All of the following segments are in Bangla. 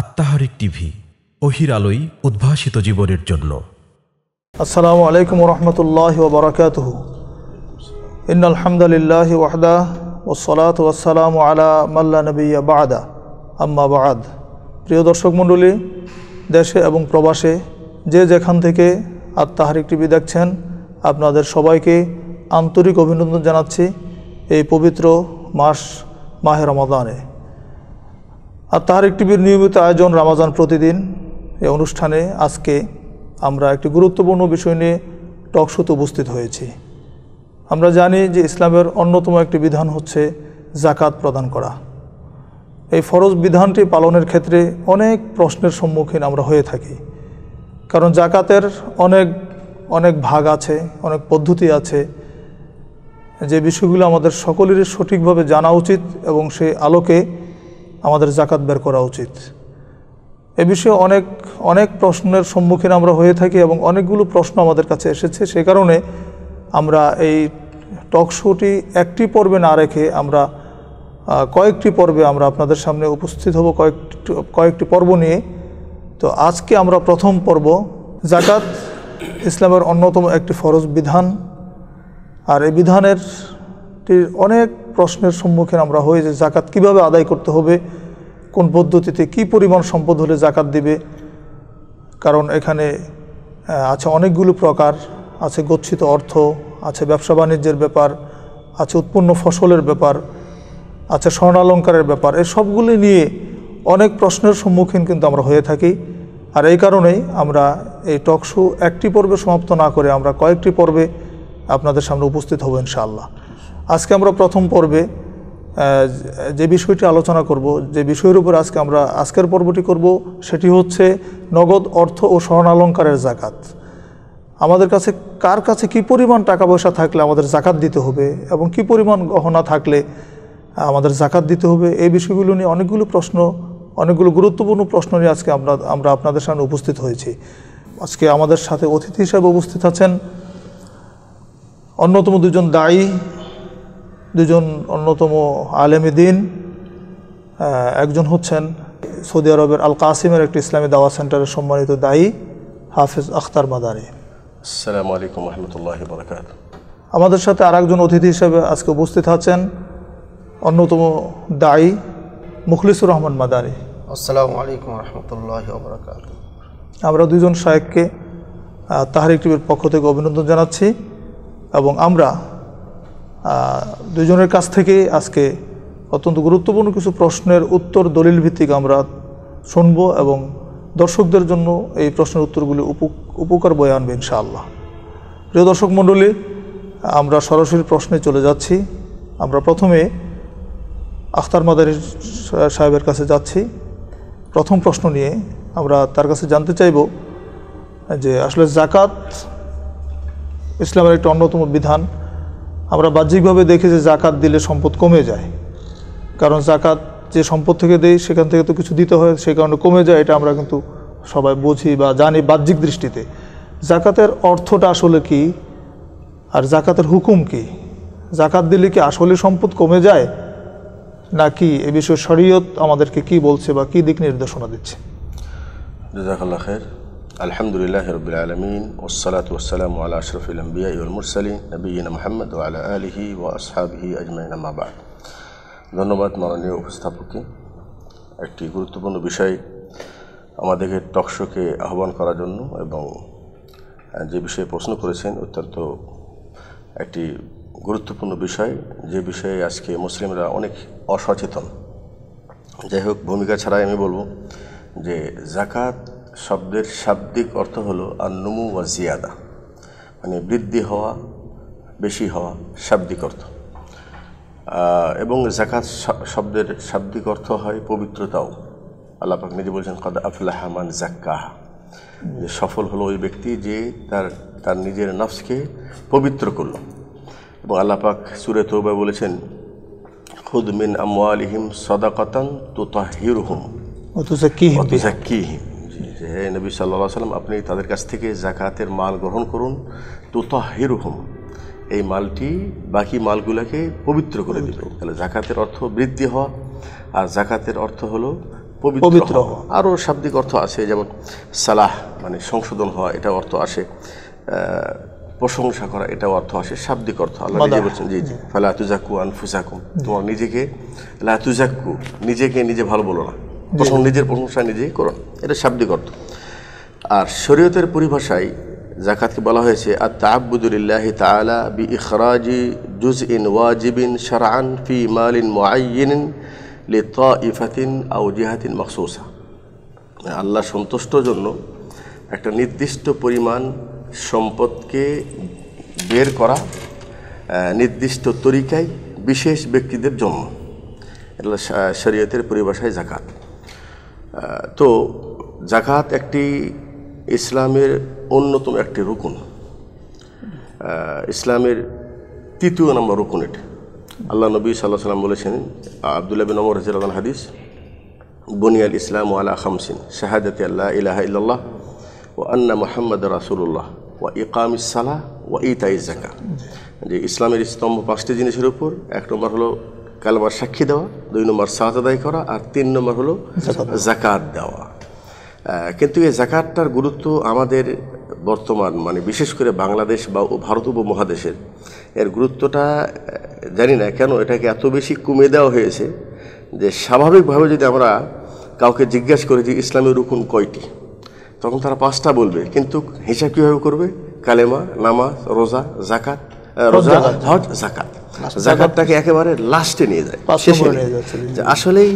আত্মাহারিক টিভি অহির আলোয় উদ্ভাসিত জীবনের জন্য আসসালামু আলাইকুম রহমতুল্লাহ ওবরাকাত ইন আলহামদুলিল্লাহ ওয়াহদা সালাত ওয়াসালাম আলা মাল্লা নবী বাদা আম্মা বাদ প্রিয় দর্শক মণ্ডলী দেশে এবং প্রবাসে যে যেখান থেকে আত্মাহারিক টিভি দেখছেন আপনাদের সবাইকে আন্তরিক অভিনন্দন জানাচ্ছি এই পবিত্র মাস মাহের রমাদানে আর তাহার একটি নিয়মিত আয়োজন রামাজান প্রতিদিন এই অনুষ্ঠানে আজকে আমরা একটি গুরুত্বপূর্ণ বিষয় নিয়ে টকশোতে উপস্থিত হয়েছি আমরা জানি যে ইসলামের অন্যতম একটি বিধান হচ্ছে জাকাত প্রদান করা এই ফরজ বিধানটি পালনের ক্ষেত্রে অনেক প্রশ্নের সম্মুখীন আমরা হয়ে থাকি কারণ জাকাতের অনেক অনেক ভাগ আছে অনেক পদ্ধতি আছে যে বিষয়গুলো আমাদের সকলেরই সঠিকভাবে জানা উচিত এবং সেই আলোকে আমাদের জাকাত বের করা উচিত এ বিষয়ে অনেক অনেক প্রশ্নের সম্মুখীন আমরা হয়ে থাকি এবং অনেকগুলো প্রশ্ন আমাদের কাছে এসেছে সে কারণে আমরা এই টক শোটি একটি পর্বে না রেখে আমরা কয়েকটি পর্বে আমরা আপনাদের সামনে উপস্থিত হব কয়েকটি কয়েকটি পর্ব নিয়ে তো আজকে আমরা প্রথম পর্ব জাকাত ইসলামের অন্যতম একটি ফরজ বিধান আর এই বিধানের অনেক প্রশ্নের সম্মুখীন আমরা হয়ে যে জাকাত কিভাবে আদায় করতে হবে কোন পদ্ধতিতে কি পরিমাণ সম্পদ হলে জাকাত দিবে কারণ এখানে আছে অনেকগুলো প্রকার আছে গচ্ছিত অর্থ আছে ব্যবসা বাণিজ্যের ব্যাপার আছে উৎপন্ন ফসলের ব্যাপার আছে স্বর্ণালঙ্কারের ব্যাপার এই সবগুলি নিয়ে অনেক প্রশ্নের সম্মুখীন কিন্তু আমরা হয়ে থাকি আর এই কারণেই আমরা এই টক শো একটি পর্বে সমাপ্ত না করে আমরা কয়েকটি পর্বে আপনাদের সামনে উপস্থিত হব ইনশাআল্লাহ আজকে আমরা প্রথম পর্বে যে বিষয়টি আলোচনা করব যে বিষয়ের উপর আজকে আমরা আজকের পর্বটি করব সেটি হচ্ছে নগদ অর্থ ও স্বর্ণালঙ্কারের জাকাত আমাদের কাছে কার কাছে কি পরিমাণ টাকা পয়সা থাকলে আমাদের জাকাত দিতে হবে এবং কি পরিমাণ গহনা থাকলে আমাদের জাকাত দিতে হবে এই বিষয়গুলো নিয়ে অনেকগুলো প্রশ্ন অনেকগুলো গুরুত্বপূর্ণ প্রশ্ন নিয়ে আজকে আমরা আমরা আপনাদের সামনে উপস্থিত হয়েছি আজকে আমাদের সাথে অতিথি হিসাবে উপস্থিত আছেন অন্যতম দুজন দায়ী দুজন অন্যতম আলেমী দিন একজন হচ্ছেন সৌদি আরবের আল কাসিমের একটি ইসলামী দাওয়া সেন্টারের সম্মানিত দায়ী হাফিজ আখতার মাদারি আসসালামু আলাইকুম রহমতুল্লাহ বরকাত আমাদের সাথে আর একজন অতিথি হিসেবে আজকে উপস্থিত আছেন অন্যতম দায়ী মুখলিসুর রহমান মাদারি আসসালামু আলাইকুম রহমতুল্লাহ বরকাত আমরা দুজন শায়েককে তাহারিক টিভির পক্ষ থেকে অভিনন্দন জানাচ্ছি এবং আমরা দুজনের কাছ থেকে আজকে অত্যন্ত গুরুত্বপূর্ণ কিছু প্রশ্নের উত্তর দলিল ভিত্তিক আমরা শুনব এবং দর্শকদের জন্য এই প্রশ্নের উত্তরগুলি উপকার বয়ে আনবে ইনশাআল্লাহ প্রিয় দর্শক মণ্ডলী আমরা সরাসরি প্রশ্নে চলে যাচ্ছি আমরা প্রথমে আখতার মাদারি সাহেবের কাছে যাচ্ছি প্রথম প্রশ্ন নিয়ে আমরা তার কাছে জানতে চাইব যে আসলে জাকাত ইসলামের একটা অন্যতম বিধান আমরা বাহ্যিকভাবে দেখি যে জাকাত দিলে সম্পদ কমে যায় কারণ জাকাত যে সম্পদ থেকে দেই সেখান থেকে তো কিছু দিতে হয় সেই কারণে কমে যায় এটা আমরা কিন্তু সবাই বুঝি বা জানি বাহ্যিক দৃষ্টিতে জাকাতের অর্থটা আসলে কি আর জাকাতের হুকুম কি জাকাত দিলে কি আসলে সম্পদ কমে যায় নাকি এ বিষয়ে শরীয়ত আমাদেরকে কি বলছে বা কি দিক নির্দেশনা দিচ্ছে জাকাল্লা খের আলহামদুলিল্লাহ রবিল আলমিন ওসলাত ওসালাম আল্লাহ আশরফুল আম্বিয়া ইউলমুরসালিন নবীন মোহাম্মদ আল্লাহ আলহি ও আসহাবহি আজমাইন আমাবাদ ধন্যবাদ মাননীয় উপস্থাপকে একটি গুরুত্বপূর্ণ বিষয় আমাদেরকে টকশোকে আহ্বান করার জন্য এবং যে বিষয়ে প্রশ্ন করেছেন অত্যন্ত একটি গুরুত্বপূর্ণ বিষয় যে বিষয়ে আজকে মুসলিমরা অনেক অসচেতন যাই হোক ভূমিকা ছাড়াই আমি বলবো যে জাকাত শব্দের শাব্দিক অর্থ হলো আন্নুমু ওয়া জিয়াদা মানে বৃদ্ধি হওয়া বেশি হওয়া শাব্দিক অর্থ এবং জাকাত শব্দের শাব্দিক অর্থ হয় পবিত্রতাও আল্লাপাক নিজে বলছেন কদ আফলাহমান জাক্কাহা যে সফল হলো ওই ব্যক্তি যে তার তার নিজের নফসকে পবিত্র করল এবং আল্লাপাক সুরে তৌবা বলেছেন খুদ মিন আমওয়ালিহিম সদাকতান তুতাহিরুহুম অতুজাক্কিহিম কি যে হে নবী সাল্লাহ সাল্লাম আপনি তাদের কাছ থেকে জাকাতের মাল গ্রহণ করুন তুতাহিরুহম এই মালটি বাকি মালগুলোকে পবিত্র করে দিল তাহলে জাকাতের অর্থ বৃদ্ধি হওয়া আর জাকাতের অর্থ হলো পবিত্র আরও শাব্দিক অর্থ আছে যেমন সালাহ মানে সংশোধন হওয়া এটা অর্থ আসে প্রশংসা করা এটা অর্থ আসে শাব্দিক অর্থ আল্লাহ বলছেন জি জি হ্যাঁ। ফালাহ তুজাকু তোমার নিজেকে লাহাতুজাকু নিজেকে নিজে ভালো বলো না প্রথম নিজের প্রশংসা নিজেই করুন এটা শাব্দিক অর্থ আর শরীয়তের পরিভাষায় জাকাতকে বলা হয়েছে আর তাবুদুলিল্লাহি তালা বি ইখরাজি জুজ ইন ওয়াজিবিন সারান ফি মালিন মোয়াইন ত ইফাতিন আউ জিহাতিন মখসুসা আল্লাহ সন্তুষ্টর জন্য একটা নির্দিষ্ট পরিমাণ সম্পদকে বের করা নির্দিষ্ট তরিকায় বিশেষ ব্যক্তিদের জন্য এটা শরীয়তের পরিভাষায় জাকাত তো জাকাত একটি ইসলামের অন্যতম একটি রুকুন ইসলামের তৃতীয় নম্বর রুকুন এটি আল্লাহ নবী সাল্লাহ সাল্লাম বলেছেন আবদুল্লাহ বিন অমর হাজির হাদিস বনিয়াল ইসলাম আলা খামসিন শাহাদাতি আল্লাহ ইলাহ ইল্লাহ ও আন্না মোহাম্মদ রাসুল্লাহ ও ইকাম ইসালাহ ও ইতাই জাকা যে ইসলামের স্তম্ভ পাঁচটি জিনিসের উপর এক নম্বর হলো কালবার সাক্ষী দেওয়া দুই নম্বর সাহায্য আদায় করা আর তিন নম্বর হলো জাকাত দেওয়া কিন্তু এই জাকাতটার গুরুত্ব আমাদের বর্তমান মানে বিশেষ করে বাংলাদেশ বা ভারত উপমহাদেশের এর গুরুত্বটা জানি না কেন এটাকে এত বেশি কমে দেওয়া হয়েছে যে স্বাভাবিকভাবে যদি আমরা কাউকে জিজ্ঞেস করি যে ইসলামের রুকুন কয়টি তখন তারা পাঁচটা বলবে কিন্তু হিসাব কীভাবে করবে কালেমা নামাজ রোজা জাকাত রোজা হজ জাকাত জাকাতটাকে একেবারে লাস্টে নিয়ে যায় শেষে আচ্ছা, আসলেই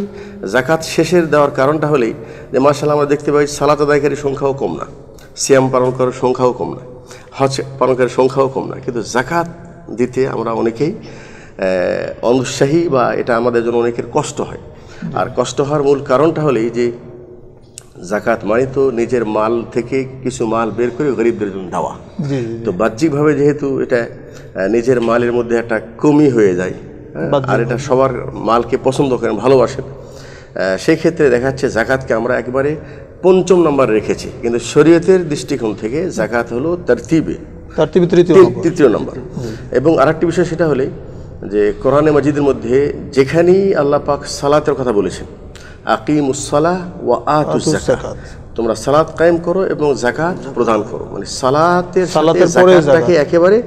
জাকাত শেষের দেওয়ার কারণটা হলেই যে মার্শাল আমরা দেখতে পাই সালাত আদায়কারী সংখ্যাও কম না সিয়াম পালন করার সংখ্যাও কম না হজ করার সংখ্যাও কম না কিন্তু জাকাত দিতে আমরা অনেকেই অনুৎসাহী বা এটা আমাদের জন্য অনেকের কষ্ট হয় আর কষ্ট হওয়ার মূল কারণটা হলেই যে জাকাত মানে তো নিজের মাল থেকে কিছু মাল বের করে গরিবদের জন্য দেওয়া তো বাহ্যিকভাবে যেহেতু এটা নিজের মালের মধ্যে একটা কমি হয়ে যায় হ্যাঁ, আর এটা সবার মালকে পছন্দ করেন ভালোবাসেন সেক্ষেত্রে দেখা যাচ্ছে জাকাতকে আমরা একবারে পঞ্চম নম্বর রেখেছি কিন্তু শরীয়তের দৃষ্টিকোণ থেকে জাকাত হলো তরতিবে তৃতীয় নম্বর এবং আরেকটি বিষয় সেটা হলে যে কোরআনে মসজিদের মধ্যে যেখানেই আল্লাহ পাক সালাতের কথা বলেছেন আকিমুসলাহ ওয়া আতুজাকাত তোমরা সালাত কায়েম করো এবং জাকাত প্রদান করো মানে সালাতে সালাতের পরে জাকাতটাকে একেবারে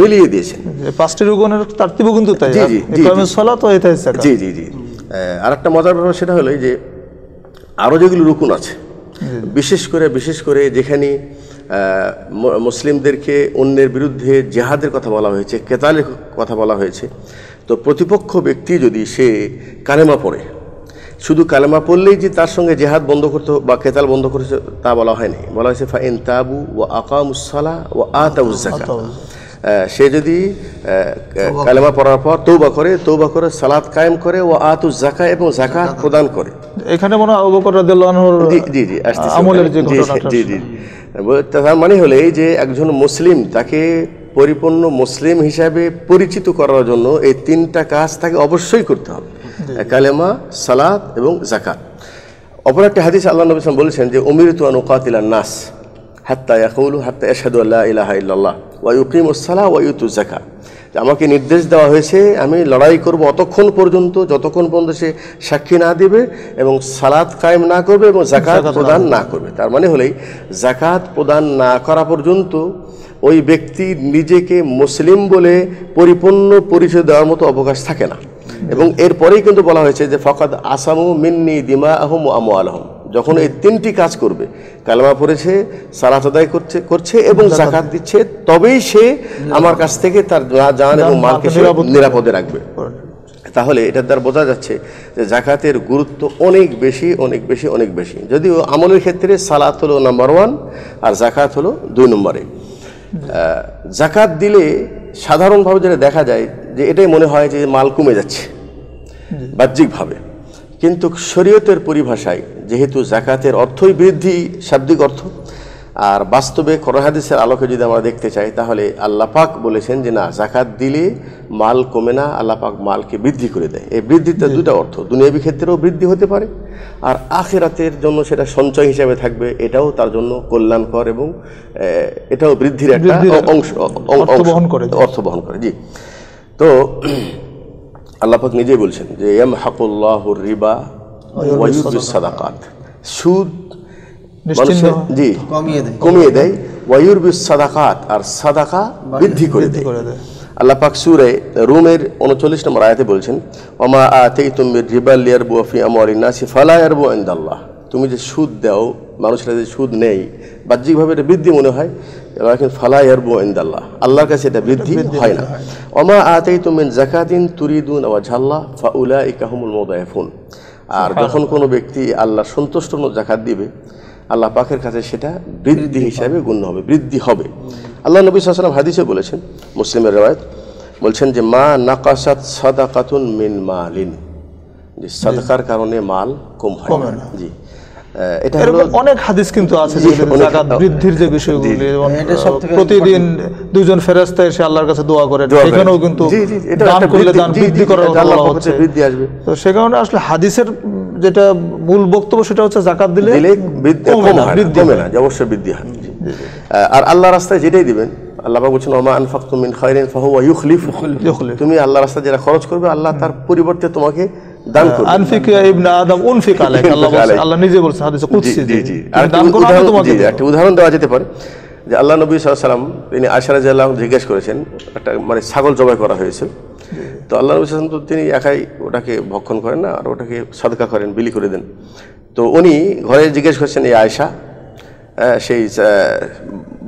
মিলিয়ে দিয়েছেন পাঁচটি রুগুনের তারতিবও কিন্তু তাই জি জি জি জি জি আর একটা মজার ব্যাপার সেটা হলো যে আরও যেগুলো রুকুন আছে বিশেষ করে বিশেষ করে যেখানে মুসলিমদেরকে অন্যের বিরুদ্ধে জেহাদের কথা বলা হয়েছে কেতালের কথা বলা হয়েছে তো প্রতিপক্ষ ব্যক্তি যদি সে কারেমা পড়ে শুধু কালেমা পড়লেই যে তার সঙ্গে জেহাদ বন্ধ করতে বা কেতাল বন্ধ করেছে তা বলা হয়নি বলা হয়েছে ফা ইন তাবু ও আকামুসালা ও আতাউজাকা সে যদি কালেমা পড়ার পর তৌবা করে তৌবা করে সালাদ কায়েম করে ও আতু জাকা এবং জাকাত প্রদান করে এখানে মনে হয় জি জি জি জি জি তার মানে হলে যে একজন মুসলিম তাকে পরিপূর্ণ মুসলিম হিসাবে পরিচিত করার জন্য এই তিনটা কাজ তাকে অবশ্যই করতে হবে কালেমা সালাদ এবং জাকাত অপর একটা হাদিস আল্লাহ নবী বলেছেন যে অমির তুয়ান ওকাতিলান নাস হাত্তা ইয়াকুলু হাত্তা এশাদু আল্লাহ ইলাহা ইল্লাল্লাহ ওয়াইকিম ওসালা ওয়াইতু জাকা আমাকে নির্দেশ দেওয়া হয়েছে আমি লড়াই করব অতক্ষণ পর্যন্ত যতক্ষণ পর্যন্ত সে সাক্ষী না দেবে এবং সালাদ কায়েম না করবে এবং জাকাত প্রদান না করবে তার মানে হলেই জাকাত প্রদান না করা পর্যন্ত ওই ব্যক্তি নিজেকে মুসলিম বলে পরিপূর্ণ পরিচয় দেওয়ার মতো অবকাশ থাকে না এবং এরপরেই কিন্তু বলা হয়েছে যে ফকাত আসামু মিন্নি দিমা আহম ও আমু আলহম যখন এই তিনটি কাজ করবে কালেমা পড়েছে সালাত আদায় করছে করছে এবং জাকাত দিচ্ছে তবেই সে আমার কাছ থেকে তার জান এবং মালকে নিরাপদে রাখবে তাহলে এটার দ্বারা বোঝা যাচ্ছে যে জাকাতের গুরুত্ব অনেক বেশি অনেক বেশি অনেক বেশি যদিও আমলের ক্ষেত্রে সালাত হলো নাম্বার ওয়ান আর জাকাত হলো দুই নম্বরে জাকাত দিলে সাধারণভাবে যেটা দেখা যায় যে এটাই মনে হয় যে মাল কমে যাচ্ছে বাহ্যিকভাবে কিন্তু শরীয়তের পরিভাষায় যেহেতু জাকাতের অর্থই বৃদ্ধি শাব্দিক অর্থ আর বাস্তবে করহাদিসের আলোকে যদি আমরা দেখতে চাই তাহলে আল্লাহ পাক বলেছেন যে না জাকাত দিলে মাল কমে না আল্লাহ পাক মালকে বৃদ্ধি করে দেয় এই বৃদ্ধিটা দুটা অর্থ দুনিয়াবী ক্ষেত্রেও বৃদ্ধি হতে পারে আর আখেরাতের জন্য সেটা সঞ্চয় হিসাবে থাকবে এটাও তার জন্য কল্যাণকর এবং এটাও বৃদ্ধির একটা অংশ অর্থ বহন করে জি তো আল্লাপাক নিজেই বলছেন যে এম হাকুল্লাহ রিবা সাদাকাত সুদ মানুষের জি কমিয়ে দেয় ওয়ুর বিশ সাদাকাত আর সাদাকা বৃদ্ধি করে দেয় আল্লাহ পাক সুরে রুমের উনচল্লিশ নম্বর আয়াতে বলছেন ওমা আতেই তুমি রিবাল ইয়ারবু ফি আমরিনাসি ফালা ইয়ারবু ইন্দাল্লাহ তুমি যে সুদ দাও মানুষরা যে সুদ নেই বাহ্যিকভাবে এটা বৃদ্ধি মনে হয় লাকিন ফালা ইয়ারবু ইন্দাল্লাহ আল্লাহর কাছে এটা বৃদ্ধি হয় না অমা আতেই তুমি জাকাতিন তুরিদুন ফা উলা ইকাহুমুল মোদায়ফুন আর যখন কোনো ব্যক্তি আল্লাহ সন্তুষ্ট জাকাত দিবে আল্লাহ পাখের কাছে সেটা বৃদ্ধি হিসাবে গণ্য হবে বৃদ্ধি হবে আল্লাহ নবী সাল্লাম হাদিসে বলেছেন মুসলিমের রেওয়ায়ত বলছেন যে মা নাকাসাত কাতুন মিন মালিন যে সাদকার কারণে মাল কম হয় জি অনেক হাদিস কিন্তু আছে জাকাত বৃদ্ধির যে হ্যাঁ, প্রতিদিন দুজন আল্লাহর কাছে দোয়া করে সেখানেও কিন্তু দান করলে দান বৃদ্ধি করার হচ্ছে তো সে কারণে আসলে হাদিসের যেটা মূল বক্তব্য সেটা হচ্ছে জাকাত দিলে বৃদ্ধি হবে না অবশ্যই বৃদ্ধি হয় আর আল্লাহ রাস্তায় যেটাই দিবেন আল্লাহ বলছেন ওমা আনফাকতুম ফাহুয়া ইউখলিফ তুমি আল্লাহ রাস্তায় যেটা খরচ করবে আল্লাহ তার পরিবর্তে তোমাকে উদাহরণ দেওয়া যেতে পারে যে আল্লাহ নবী সাল্লাম তিনি আশারা জিজ্ঞেস করেছেন একটা মানে ছাগল জবাই করা হয়েছে তো আল্লাহ নবী সাল্লাম তো তিনি একাই ওটাকে ভক্ষণ করেন না আর ওটাকে সদকা করেন বিলি করে দেন তো উনি ঘরে জিজ্ঞেস করছেন এই আয়সা সেই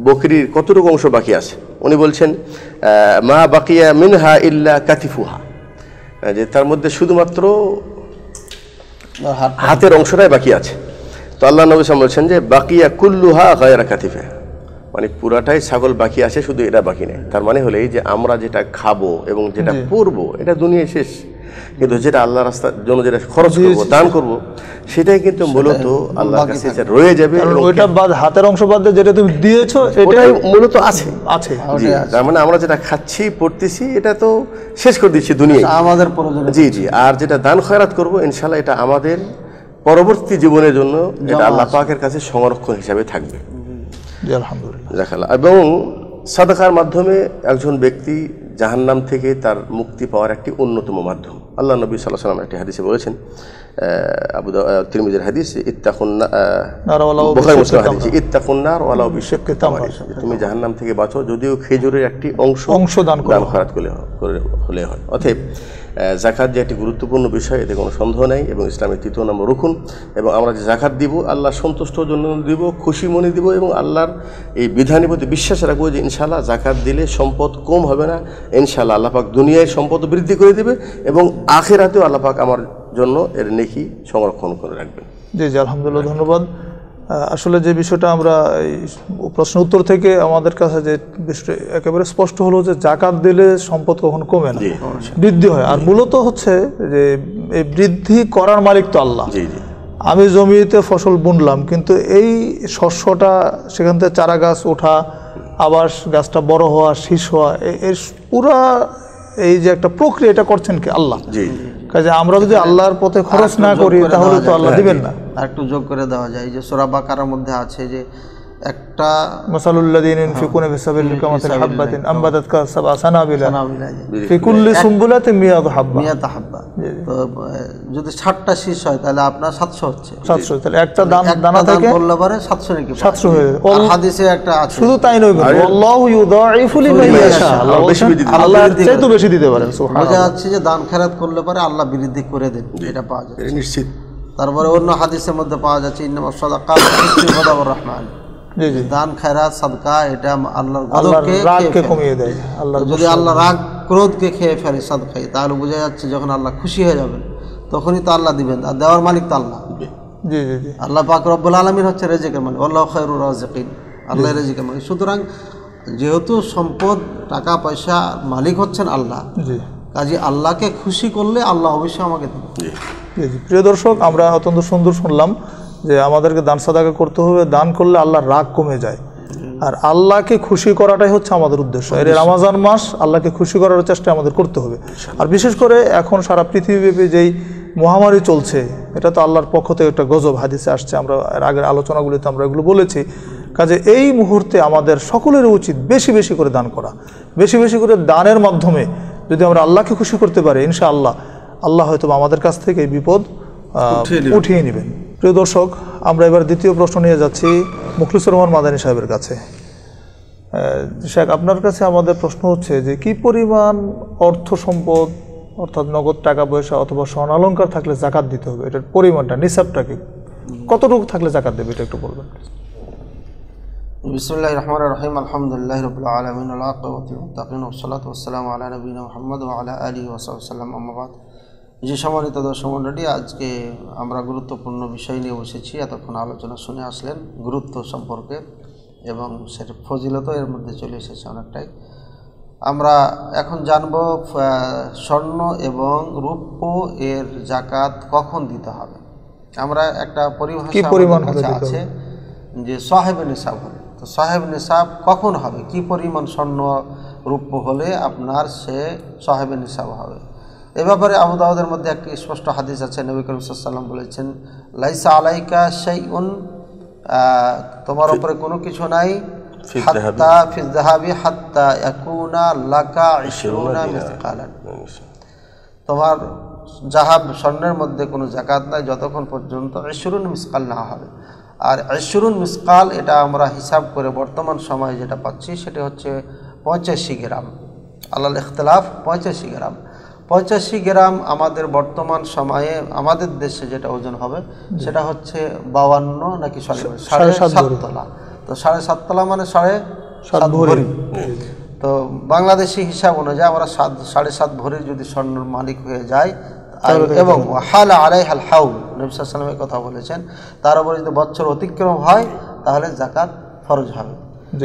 বকরির কতটুকু অংশ বাকি আছে উনি বলছেন মা বাকিয়া মিনহা ইল্লা কাতিফুহা যে তার মধ্যে শুধুমাত্র হাতের অংশটাই বাকি আছে তো আল্লাহ নবী সাম বলছেন যে বাকিয়া কুল্লুহা গায়রা কাতিফে মানে পুরাটাই ছাগল বাকি আছে শুধু এটা বাকি নেই তার মানে হলেই যে আমরা যেটা খাবো এবং যেটা পরবো এটা দুনিয়া শেষ কিন্তু যেটা আল্লাহ রাস্তার জন্য যেটা খরচ করবো দান করবো সেটাই কিন্তু মূলত আল্লাহর কাছে রয়ে যাবে ওইটা বাদ হাতের অংশ বাদ যেটা তুমি দিয়েছো এটাই মূলত আছে আছে তার মানে আমরা যেটা খাচ্ছি পড়তেছি এটা তো শেষ করে দিচ্ছি দুনিয়া আচ্ছা, আমাদের জি জি আর যেটা দান খয়রাত করবো ইনশাল্লাহ এটা আমাদের পরবর্তী জীবনের জন্য এটা আল্লাহ পাকের কাছে সংরক্ষণ হিসাবে থাকবে আলহামদুলিল্লাহ এবং সাদাকার মাধ্যমে একজন ব্যক্তি জাহান্নাম থেকে তার মুক্তি পাওয়ার একটি অন্যতম মাধ্যম আল্লাহ নবী সাল্লাহ সাল্লাম একটি হাদিসে বলেছেন আবু তিরমিজের হাদিস ইত্তাকুন্নার ওয়ালা অভিষেককে তুমি জাহান্নাম থেকে বাঁচো যদিও খেজুরের একটি অংশ অংশ দান করে হলে হয় অতএব জাকাত যে একটি গুরুত্বপূর্ণ বিষয় এতে কোনো সন্দেহ নেই এবং ইসলামের তৃতীয় নম্বর রুখুন এবং আমরা যে জাকাত দিব আল্লাহ সন্তুষ্ট জন্য দিব খুশি মনে দিব এবং আল্লাহর এই বিধানের প্রতি বিশ্বাস রাখবো যে ইনশাল্লাহ জাকাত দিলে সম্পদ কম হবে না ইনশাল্লাহ আল্লাপাক দুনিয়ায় সম্পদ বৃদ্ধি করে দেবে এবং আখেরাতেও আল্লাপাক আমার জন্য এর নেকি সংরক্ষণ করে রাখবেন জি জি আলহামদুলিল্লাহ ধন্যবাদ আসলে যে বিষয়টা আমরা এই প্রশ্ন উত্তর থেকে আমাদের কাছে যে বিষয়টা একেবারে স্পষ্ট হলো যে জাকাত দিলে সম্পদ কখন কমে না বৃদ্ধি হয় আর মূলত হচ্ছে যে এই বৃদ্ধি করার মালিক তো আল্লাহ আমি জমিতে ফসল বুনলাম কিন্তু এই শস্যটা সেখান থেকে চারা গাছ ওঠা আবার গাছটা বড় হওয়া শীষ হওয়া এর পুরা এই যে একটা প্রক্রিয়া এটা করছেন কি আল্লাহ কাজে আমরা যদি আল্লাহর পথে খরচ না করি তাহলে তো আল্লাহ দিবেন না আর একটু যোগ করে দেওয়া যায় যে সোরাবাকার মধ্যে আছে যে একটা হ্যাঁ। হাববাতিন সানাবিলা ফি কুল্লি মিয়াত মিয়াত তো যদি শীষ হয় তাহলে আপনার 700 হচ্ছে 700 তাহলে একটা দান দানা থেকে বললে 700 নাকি 700 হয়ে আর হাদিসে একটা আছে শুধু তাই নয় ইউদাইফু লিমান ইয়াশা আল্লাহ বেশি দিতে আল্লাহ বেশি দিতে পারেন সুবহানাল্লাহ বোঝা যাচ্ছে যে দান খেরাত করলে পারে আল্লাহ বৃদ্ধি করে দেন এটা পাওয়া যাচ্ছে নিশ্চিত তারপরে অন্য হাদিসের মধ্যে পাওয়া যাচ্ছে ইন্নামাস সাদাকাত দান সাদকা এটা আল্লাহর রাগকে কমিয়ে দেয় আল্লাহ যদি আল্লাহ রাগ ক্রোধকে খেয়ে ফেলে সাদকাই তাহলে বোঝা যাচ্ছে যখন আল্লাহ খুশি হয়ে যাবেন তখনই তো আল্লাহ দিবেন আর দেওয়ার মালিক তো আল্লাহ জি জি জি আল্লাহ পাক রব্বুল আলমীর হচ্ছে রেজেকের মালিক আল্লাহ রাজেকিন আল্লাহ রেজেকের মালিক সুতরাং যেহেতু সম্পদ টাকা পয়সা মালিক হচ্ছেন আল্লাহ কাজে আল্লাহকে খুশি করলে আল্লাহ অবশ্যই আমাকে দেবে প্রিয় দর্শক আমরা অত্যন্ত সুন্দর শুনলাম যে আমাদেরকে দান সাদাকা করতে হবে দান করলে আল্লাহর রাগ কমে যায় আর আল্লাহকে খুশি করাটাই হচ্ছে আমাদের উদ্দেশ্য এর রামাজান মাস আল্লাহকে খুশি করার চেষ্টা আমাদের করতে হবে আর বিশেষ করে এখন সারা পৃথিবীব্যাপী যেই মহামারী চলছে এটা তো আল্লাহর পক্ষ থেকে একটা গজব হাদিসে আসছে আমরা আগের আলোচনাগুলিতে আমরা এগুলো বলেছি কাজে এই মুহূর্তে আমাদের সকলের উচিত বেশি বেশি করে দান করা বেশি বেশি করে দানের মাধ্যমে যদি আমরা আল্লাহকে খুশি করতে পারি ইনশা আল্লাহ আল্লাহ হয়তো আমাদের কাছ থেকে এই বিপদ উঠিয়ে নেবেন প্রিয় দর্শক আমরা এবার দ্বিতীয় প্রশ্ন নিয়ে যাচ্ছি মুখলিসুর রহমান মাদানী সাহেবের কাছে শেখ আপনার কাছে আমাদের প্রশ্ন হচ্ছে যে কি পরিমাণ অর্থ সম্পদ অর্থাৎ নগদ টাকা পয়সা অথবা স্বর্ণ অলঙ্কার থাকলে জাকাত দিতে হবে এটার পরিমাণটা নিসাবটা কি কতটুকু থাকলে জাকাত দেবে এটা একটু বলবেন বিসমুল্লাহ রহমান রহিম আলহামদুলিল্লাহ রবুল্লা আলমিন আল্লাহ তাকিন ওসলাত ওসালাম আল্লাহ নবীন মোহাম্মদ আল্লাহ আলী ওসালাম আহমাবাদ যে সম্মানিত দর্শক মণ্ডলী আজকে আমরা গুরুত্বপূর্ণ বিষয় নিয়ে বসেছি এতক্ষণ আলোচনা শুনে আসলেন গুরুত্ব সম্পর্কে এবং সেটা ফজিলত এর মধ্যে চলে এসেছে অনেকটাই আমরা এখন জানব স্বর্ণ এবং রূপ্য এর জাকাত কখন দিতে হবে আমরা একটা পরিমাণ আছে যে সাহেব নিসাব হলে তো সাহেব নিসাব কখন হবে কি পরিমাণ স্বর্ণ রূপ্য হলে আপনার সে সাহেব নিসাব হবে এ ব্যাপারে আবু দাউদের মধ্যে একটি স্পষ্ট হাদিস আছে নবী করিম সাল্লাম বলেছেন লাইসা আলাইকা সেই উন তোমার উপরে কোনো কিছু নাই হাত্তা হাত্তা একুনা লাকা তোমার জাহাব স্বর্ণের মধ্যে কোনো জাকাত নাই যতক্ষণ পর্যন্ত ঐশ্বরুন মিসকাল না হবে আর ঐশ্বরুন মিসকাল এটা আমরা হিসাব করে বর্তমান সময়ে যেটা পাচ্ছি সেটা হচ্ছে পঁচাশি গ্রাম আল্লাহ ইখতলাফ পঁচাশি গ্রাম পঁচাশি গ্রাম আমাদের বর্তমান সময়ে আমাদের দেশে যেটা ওজন হবে সেটা হচ্ছে বাউান্ন নাকি সাড়ে সাততলা তো সাড়ে সাততলা মানে সাড়ে সাত ভরি তো বাংলাদেশি হিসাব অনুযায়ী আমরা সাত সাড়ে সাত ভরির যদি স্বর্ণ মালিক হয়ে যায় এবং হাল আলাই হাল হাউল নবিসামের কথা বলেছেন তার উপরে যদি বছর অতিক্রম হয় তাহলে জাকাত ফরজ হবে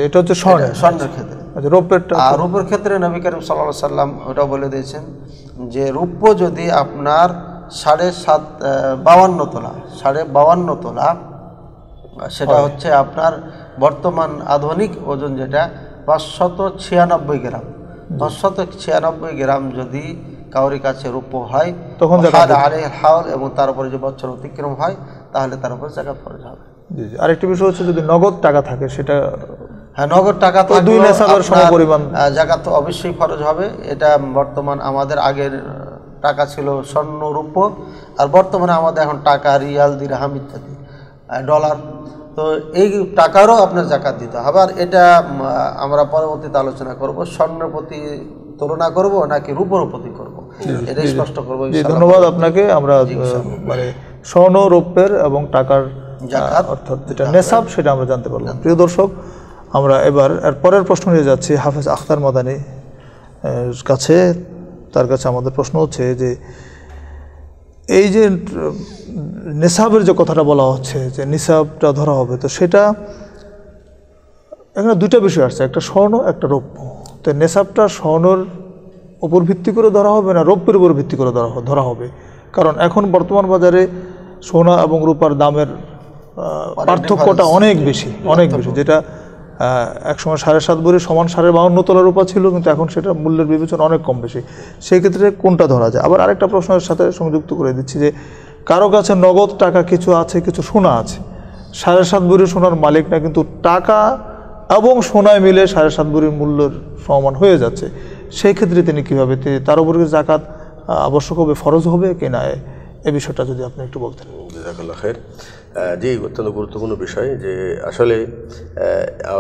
এটা হচ্ছে স্বর্ণের ক্ষেত্রে আচ্ছা, রূপের আর রোপের ক্ষেত্রে নবী করিম সাল্লাহ সাল্লাম ওটা বলে দিয়েছেন যে রৌপ্য যদি আপনার সাড়ে সাত বাউান্ন তোলা সাড়ে বাউান্ন তোলা সেটা হচ্ছে আপনার বর্তমান আধুনিক ওজন যেটা পাঁচশত ছিয়ানব্বই গ্রাম পাঁচশত ছিয়ানব্বই গ্রাম যদি কাউরি কাছে রৌপ্য হয় তখন আরে হাওল এবং তার উপরে যে বছর অতিক্রম হয় তাহলে তার উপরে জায়গা ফরজ হবে আরেকটি বিষয় হচ্ছে যদি নগদ টাকা থাকে সেটা হ্যাঁ নগদ টাকা তো দুই সমপরিমাণ জাকাত তো অবশ্যই হবে এটা বর্তমান আমাদের আগের টাকা ছিল স্বর্ণ রূপ আর বর্তমানে আমাদের এখন টাকা রিয়াল দিরহাম ইত্যাদি ডলার তো এই টাকারও আপনার জাকাত দিতে হবে আর এটা আমরা পরবর্তীতে আলোচনা করব স্বর্ণের প্রতি তুলনা করব নাকি রূপর প্রতি করব এটাই স্পষ্ট করবো ধন্যবাদ আপনাকে আমরা মানে স্বর্ণ রূপের এবং টাকার অর্থাৎ যেটা নেশাব সেটা আমরা জানতে পারলাম প্রিয় দর্শক আমরা এবার এর পরের প্রশ্ন নিয়ে যাচ্ছি হাফেজ আখতার মাদানী কাছে তার কাছে আমাদের প্রশ্ন হচ্ছে যে এই যে নিসাবের যে কথাটা বলা হচ্ছে যে নিসাবটা ধরা হবে তো সেটা এখানে দুইটা বিষয় আসছে একটা স্বর্ণ একটা রৌপ্য তো নেশাবটা স্বর্ণর ওপর ভিত্তি করে ধরা হবে না রৌপ্যের উপর ভিত্তি করে ধরা ধরা হবে কারণ এখন বর্তমান বাজারে সোনা এবং রূপার দামের পার্থক্যটা অনেক বেশি অনেক বেশি যেটা এক সময় সাড়ে সাত ভরি সমান সাড়ে বাউন্ন তোলার উপর ছিল কিন্তু এখন সেটা মূল্যের বিবেচনা অনেক কম বেশি সেই ক্ষেত্রে কোনটা ধরা যায় আবার আরেকটা প্রশ্নের সাথে সংযুক্ত করে দিচ্ছি যে কারো কাছে নগদ টাকা কিছু আছে কিছু সোনা আছে সাড়ে সাত ভরি সোনার মালিক না কিন্তু টাকা এবং সোনায় মিলে সাড়ে সাত ভরির মূল্যের সমান হয়ে যাচ্ছে সেই ক্ষেত্রে তিনি কীভাবে তার উপর জাকাত আবশ্যক হবে ফরজ হবে কি না এই বিষয়টা যদি আপনি একটু বলতেন জাজাকাল্লা খের জি অত্যন্ত গুরুত্বপূর্ণ বিষয় যে আসলে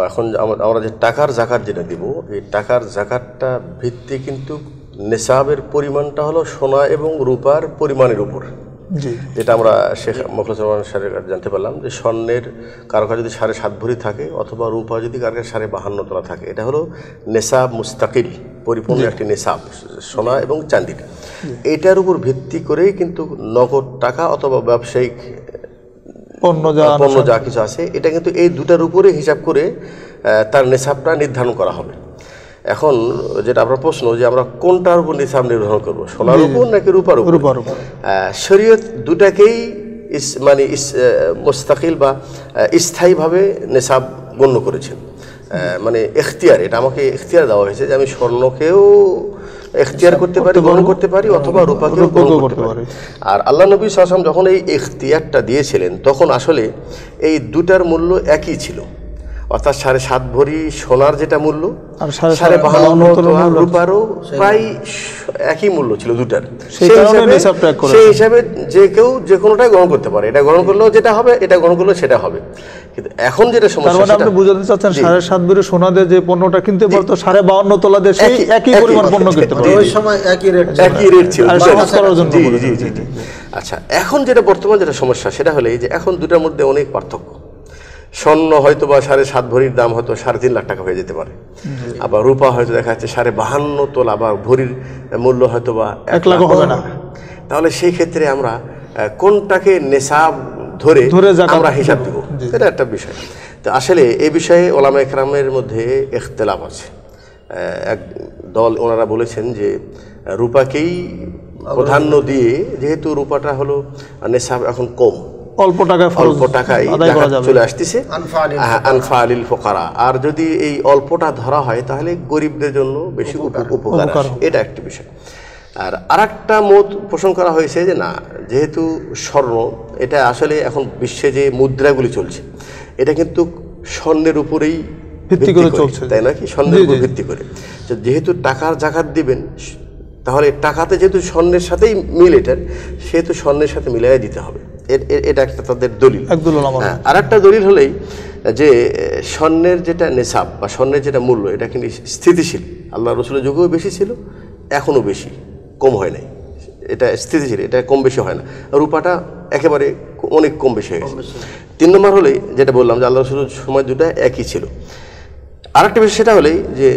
এখন আমরা যে টাকার জাকাত যেটা দিব এই টাকার জাকাতটা ভিত্তি কিন্তু নেশাবের পরিমাণটা হলো সোনা এবং রূপার পরিমাণের উপর যেটা আমরা শেখ রহমান স্যারের কাছে জানতে পারলাম যে স্বর্ণের কারো কাছে যদি সাড়ে সাত ভরি থাকে অথবা রূপা যদি কারো কাছে সাড়ে বাহান্ন তোলা থাকে এটা হলো নেশাব মুস্তাকিল পরিপূর্ণ একটি নেশাব সোনা এবং চান্দি এটার উপর ভিত্তি করেই কিন্তু নগদ টাকা অথবা ব্যবসায়িক পণ্য যা পণ্য যা কিছু আছে এটা কিন্তু এই দুটার উপরে হিসাব করে তার নেশাবটা নির্ধারণ করা হবে এখন যেটা আপনার প্রশ্ন যে আমরা কোনটার উপর নিসাব নির্ধারণ করব সোনার উপর নাকি রূপার উপর রূপার উপর শরীয়ত দুটাকেই ইস মানে ইস মোস্তাকিল বা স্থায়ীভাবে নিসাব গণ্য করেছেন মানে এখতিয়ার এটা আমাকে এখতিয়ার দেওয়া হয়েছে যে আমি স্বর্ণকেও এখতিয়ার করতে পারি গ্রহণ করতে পারি অথবা রূপাকেও গ্রহণ করতে পারি আর আল্লাহ নবী সাহসাম যখন এই এখতিয়ারটা দিয়েছিলেন তখন আসলে এই দুটার মূল্য একই ছিল অর্থাৎ সাড়ে সাত ভরি সোনার যেটা মূল্য সাড়ে বাহান্ন রূপারও প্রায় একই মূল্য ছিল দুটার সেই হিসাবে যে কেউ যে কোনোটাই গ্রহণ করতে পারে এটা গ্রহণ করলেও যেটা হবে এটা গ্রহণ করলেও সেটা হবে কিন্তু এখন যেটা সমস্যা মানে আপনি বুঝাতে চাচ্ছেন সাড়ে সাত ভরি সোনা দিয়ে যে পণ্যটা কিনতে পারতো সাড়ে বাহান্ন তোলা দিয়ে সেই একই পরিমাণ পণ্য কিনতে পারতো ওই সময় একই রেট একই রেট ছিল আচ্ছা এখন যেটা বর্তমান যেটা সমস্যা সেটা হলে যে এখন দুটার মধ্যে অনেক পার্থক্য স্বর্ণ হয়তো বা সাড়ে সাত ভরির দাম হয়তো সাড়ে তিন লাখ টাকা হয়ে যেতে পারে আবার রূপা হয়তো দেখা যাচ্ছে সাড়ে বাহান্ন তোলা বা ভরির মূল্য হয়তো বা এক লাখ হবে না তাহলে সেই ক্ষেত্রে আমরা কোনটাকে নেশাব ধরে আমরা হিসাব দিব এটা একটা বিষয় তো আসলে এই বিষয়ে ওলামা একরামের মধ্যে এখতলাফ আছে এক দল ওনারা বলেছেন যে রূপাকেই প্রাধান্য দিয়ে যেহেতু রূপাটা হলো নেশাব এখন কম অল্প টাকায় অল্প টাকায় চলে আসতেছে আনফালিল ফোকারা আর যদি এই অল্পটা ধরা হয় তাহলে গরিবদের জন্য বেশি উপকার এটা একটা বিষয় আর আরেকটা মত পোষণ করা হয়েছে যে না যেহেতু স্বর্ণ এটা আসলে এখন বিশ্বে যে মুদ্রাগুলি চলছে এটা কিন্তু স্বর্ণের উপরেই ভিত্তি করে চলছে তাই নাকি স্বর্ণের উপর ভিত্তি করে যেহেতু টাকার জাকাত দিবেন তাহলে টাকাতে যেহেতু স্বর্ণের সাথেই মিল এটার সেহেতু স্বর্ণের সাথে মিলাই দিতে হবে এটা একটা তাদের দলিল হ্যাঁ, আর একটা দলিল হলেই যে স্বর্ণের যেটা নেশাব বা স্বর্ণের যেটা মূল্য এটা কিন্তু স্থিতিশীল আল্লাহ রসুলের যুগেও বেশি ছিল এখনও বেশি কম হয় নাই এটা স্থিতিশীল এটা কম বেশি হয় না রূপাটা একেবারে অনেক কম বেশি হয়ে তিন নম্বর হলেই যেটা বললাম যে আল্লাহ রসুলের সময় দুটা একই ছিল আরেকটা বিষয় সেটা হলেই যে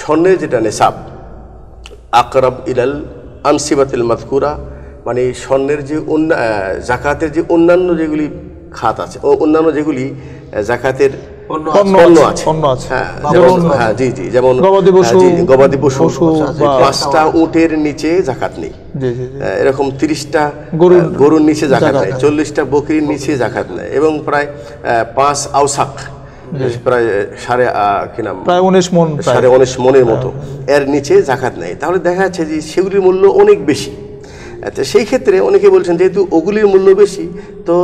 স্বর্ণের যেটা নেশাব আকরাব ইলাল আনসিবাতিল মাতকুরা মানে স্বর্ণের যে অন্য জাকাতের যে অন্যান্য যেগুলি খাত আছে ও অন্যান্য যেগুলি জাকাতের হ্যাঁ, হ্যাঁ জি জি হ্যাঁ, গবাদি পশু আচ্ছা, আচ্ছা। পাঁচটা উটের নিচে নেই হ্যাঁ, এরকম তিরিশটা গরুর নিচে চল্লিশটা নিচে এবং প্রায় পাঁচ আউসাক প্রায় সাড়ে কি নাম প্রায় সাড়ে উনিশ মনের মতো এর নিচে জাকাত নেই তাহলে দেখা যাচ্ছে যে সেগুলির মূল্য অনেক বেশি আচ্ছা সেই ক্ষেত্রে অনেকে বলছেন যেহেতু ওগুলির মূল্য বেশি তো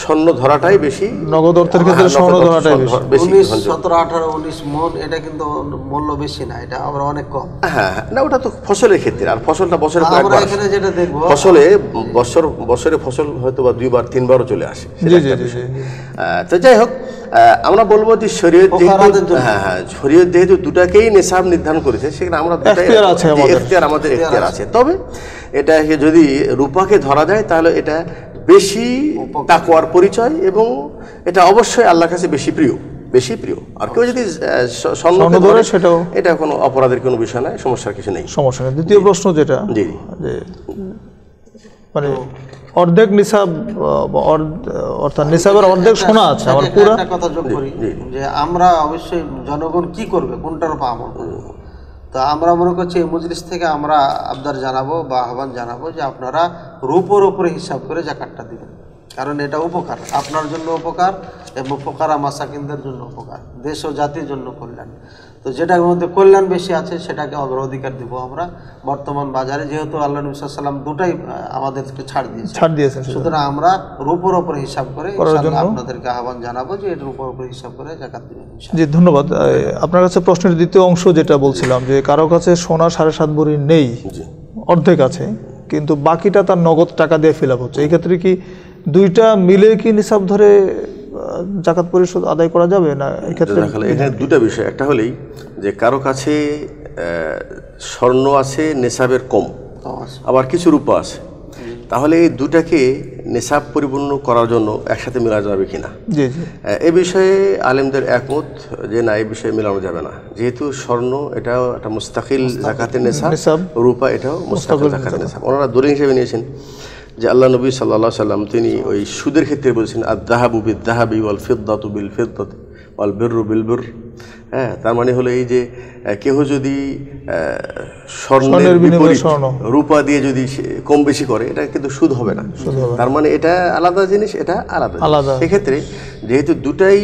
স্বর্ণ ধরাটাই বেশি নগদ অর্থের হ্যাঁ, ক্ষেত্রে স্বর্ণ ধরাটাই বেশি সতেরো আঠারো উনিশ মন এটা কিন্তু মূল্য বেশি না এটা আমরা অনেক কম হ্যাঁ, হ্যাঁ না ওটা তো ফসলের ক্ষেত্রে আর ফসলটা বছরে যেটা দেখব ফসলে বছর বছরে ফসল হয়তো বা দুইবার তিনবারও চলে আসে তো যাই হোক আমরা বলবো যে শরীয়ত যেহেতু হ্যাঁ হ্যাঁ শরীয়ত যেহেতু দুটাকেই নেশাব নির্ধারণ করেছে সেখানে আমরা এখতিয়ার আমাদের এখতিয়ার আছে তবে এটা যদি রূপাকে ধরা যায় তাহলে এটা বেশি তাকুয়ার পরিচয় এবং এটা অবশ্যই আল্লাহর কাছে বেশি প্রিয় বেশি প্রিয় আর কেউ যদি স্বর্ণ ধরে সেটাও এটা কোনো অপরাধের কোনো বিষয় নয় সমস্যার কিছু নেই সমস্যা নেই দ্বিতীয় প্রশ্ন যেটা জি মানে অর্ধেক নিসাব অর্থাৎ নিসাবের অর্ধেক শোনা আছে আমার পুরো কথা যোগ করি যে আমরা অবশ্যই জনগণ কি করবে কোনটার উপর আমল করবে তো আমরা মনে করছি এই মজলিস থেকে আমরা আবদার জানাবো বা আহ্বান জানাবো যে আপনারা রূপর উপরে হিসাব করে জাকাতটা দিবেন কারণ এটা উপকার আপনার জন্য উপকার এবং উপকার আমার সাকিনদের জন্য উপকার দেশ ও জাতির জন্য কল্যাণ তো যেটার মধ্যে কল্যাণ বেশি আছে সেটাকে অগ্রাধিকার দিব আমরা বর্তমান বাজারে যেহেতু আল্লাহ নবী সাল্লাম দুটাই আমাদেরকে ছাড় দিয়েছে ছাড় দিয়েছে সুতরাং আমরা রূপর ওপরে হিসাব করে আপনাদেরকে আহ্বান জানাবো যে এটার উপর উপরে হিসাব করে জাকাত দিবেন জি ধন্যবাদ আপনার কাছে প্রশ্নের দ্বিতীয় অংশ যেটা বলছিলাম যে কারো কাছে সোনা সাড়ে সাত ভরি নেই অর্ধেক আছে কিন্তু বাকিটা তার নগদ টাকা দিয়ে ফিল হচ্ছে এই ক্ষেত্রে কি দুইটা মিলে কি নিসাব ধরে জাকাত পরিশোধ আদায় করা যাবে না এক্ষেত্রে এখানে দুটা বিষয় একটা হলেই যে কারো কাছে স্বর্ণ আছে নেশাবের কম আবার কিছু রূপা আছে তাহলে এই দুটাকে নেশাব পরিপূর্ণ করার জন্য একসাথে মেলা যাবে কিনা এ বিষয়ে আলেমদের একমত যে না এই বিষয়ে মেলানো যাবে না যেহেতু স্বর্ণ এটাও একটা মুস্তাকিল জাকাতের নেশাব রূপা এটাও মুস্তাকিল জাকাতের নেশাব ওনারা দূরে হিসেবে নিয়েছেন যে আল্লাহ নবী সাল্লা সাল্লাম তিনি ওই সুদের ক্ষেত্রে বলছেন আর দাহাবু বি দাহাবি ওয়াল ফিদ্দাতু বিল ফিদ্দাত ওয়াল বেরু বিল বের হ্যাঁ তার মানে হলো এই যে কেহ যদি স্বর্ণের রূপা দিয়ে যদি কম বেশি করে এটা কিন্তু সুদ হবে না তার মানে এটা আলাদা জিনিস এটা আলাদা সেক্ষেত্রে যেহেতু দুটাই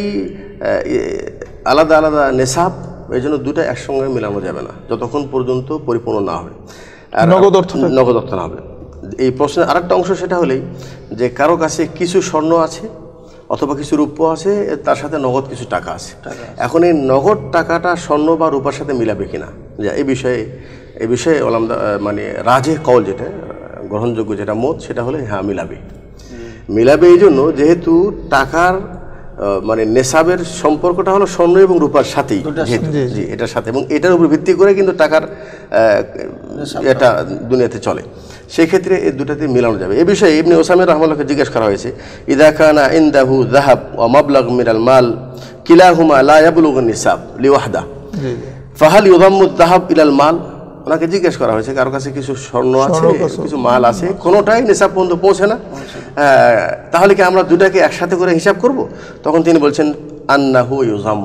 আলাদা আলাদা নেশাব এই জন্য দুটা একসঙ্গে মেলানো যাবে না যতক্ষণ পর্যন্ত পরিপূর্ণ না হবে আর নগদ অর্থ নগদ অর্থ না হবে এই প্রশ্নের আরেকটা অংশ সেটা হলেই যে কারো কাছে কিছু স্বর্ণ আছে অথবা কিছু রূপ্য আছে তার সাথে নগদ কিছু টাকা আছে এখন এই নগদ টাকাটা স্বর্ণ বা রূপার সাথে মিলাবে কিনা যা এই বিষয়ে এ বিষয়ে ওলামদা মানে রাজে কল যেটা গ্রহণযোগ্য যেটা মত সেটা হলে হ্যাঁ মিলাবে মিলাবে এই জন্য যেহেতু টাকার মানে নেশাবের সম্পর্কটা হলো স্বর্ণ এবং রূপার সাথেই জি এটার সাথে এবং এটার উপর ভিত্তি করে কিন্তু টাকার এটা দুনিয়াতে চলে সেক্ষেত্রে এই দুটাতে মেলানো যাবে এ বিষয়ে ইবনে ওসামের রহমাল্লাহকে জিজ্ঞেস করা হয়েছে ইদা খানা ইন্দাহু জাহাব ও মাবলাগ মিরাল মাল কিলা হুমা লাবুলুগ নিসাব লিওয়াহদা ফাহাল ইউদাম্মু জাহাব ইলাল মাল ওনাকে জিজ্ঞেস করা হয়েছে কারো কাছে কিছু স্বর্ণ আছে কিছু মাল আছে কোনোটাই নিসাব পর্যন্ত পৌঁছে না তাহলে কি আমরা দুটাকে একসাথে করে হিসাব করব তখন তিনি বলছেন আন্নাহু ইউজাম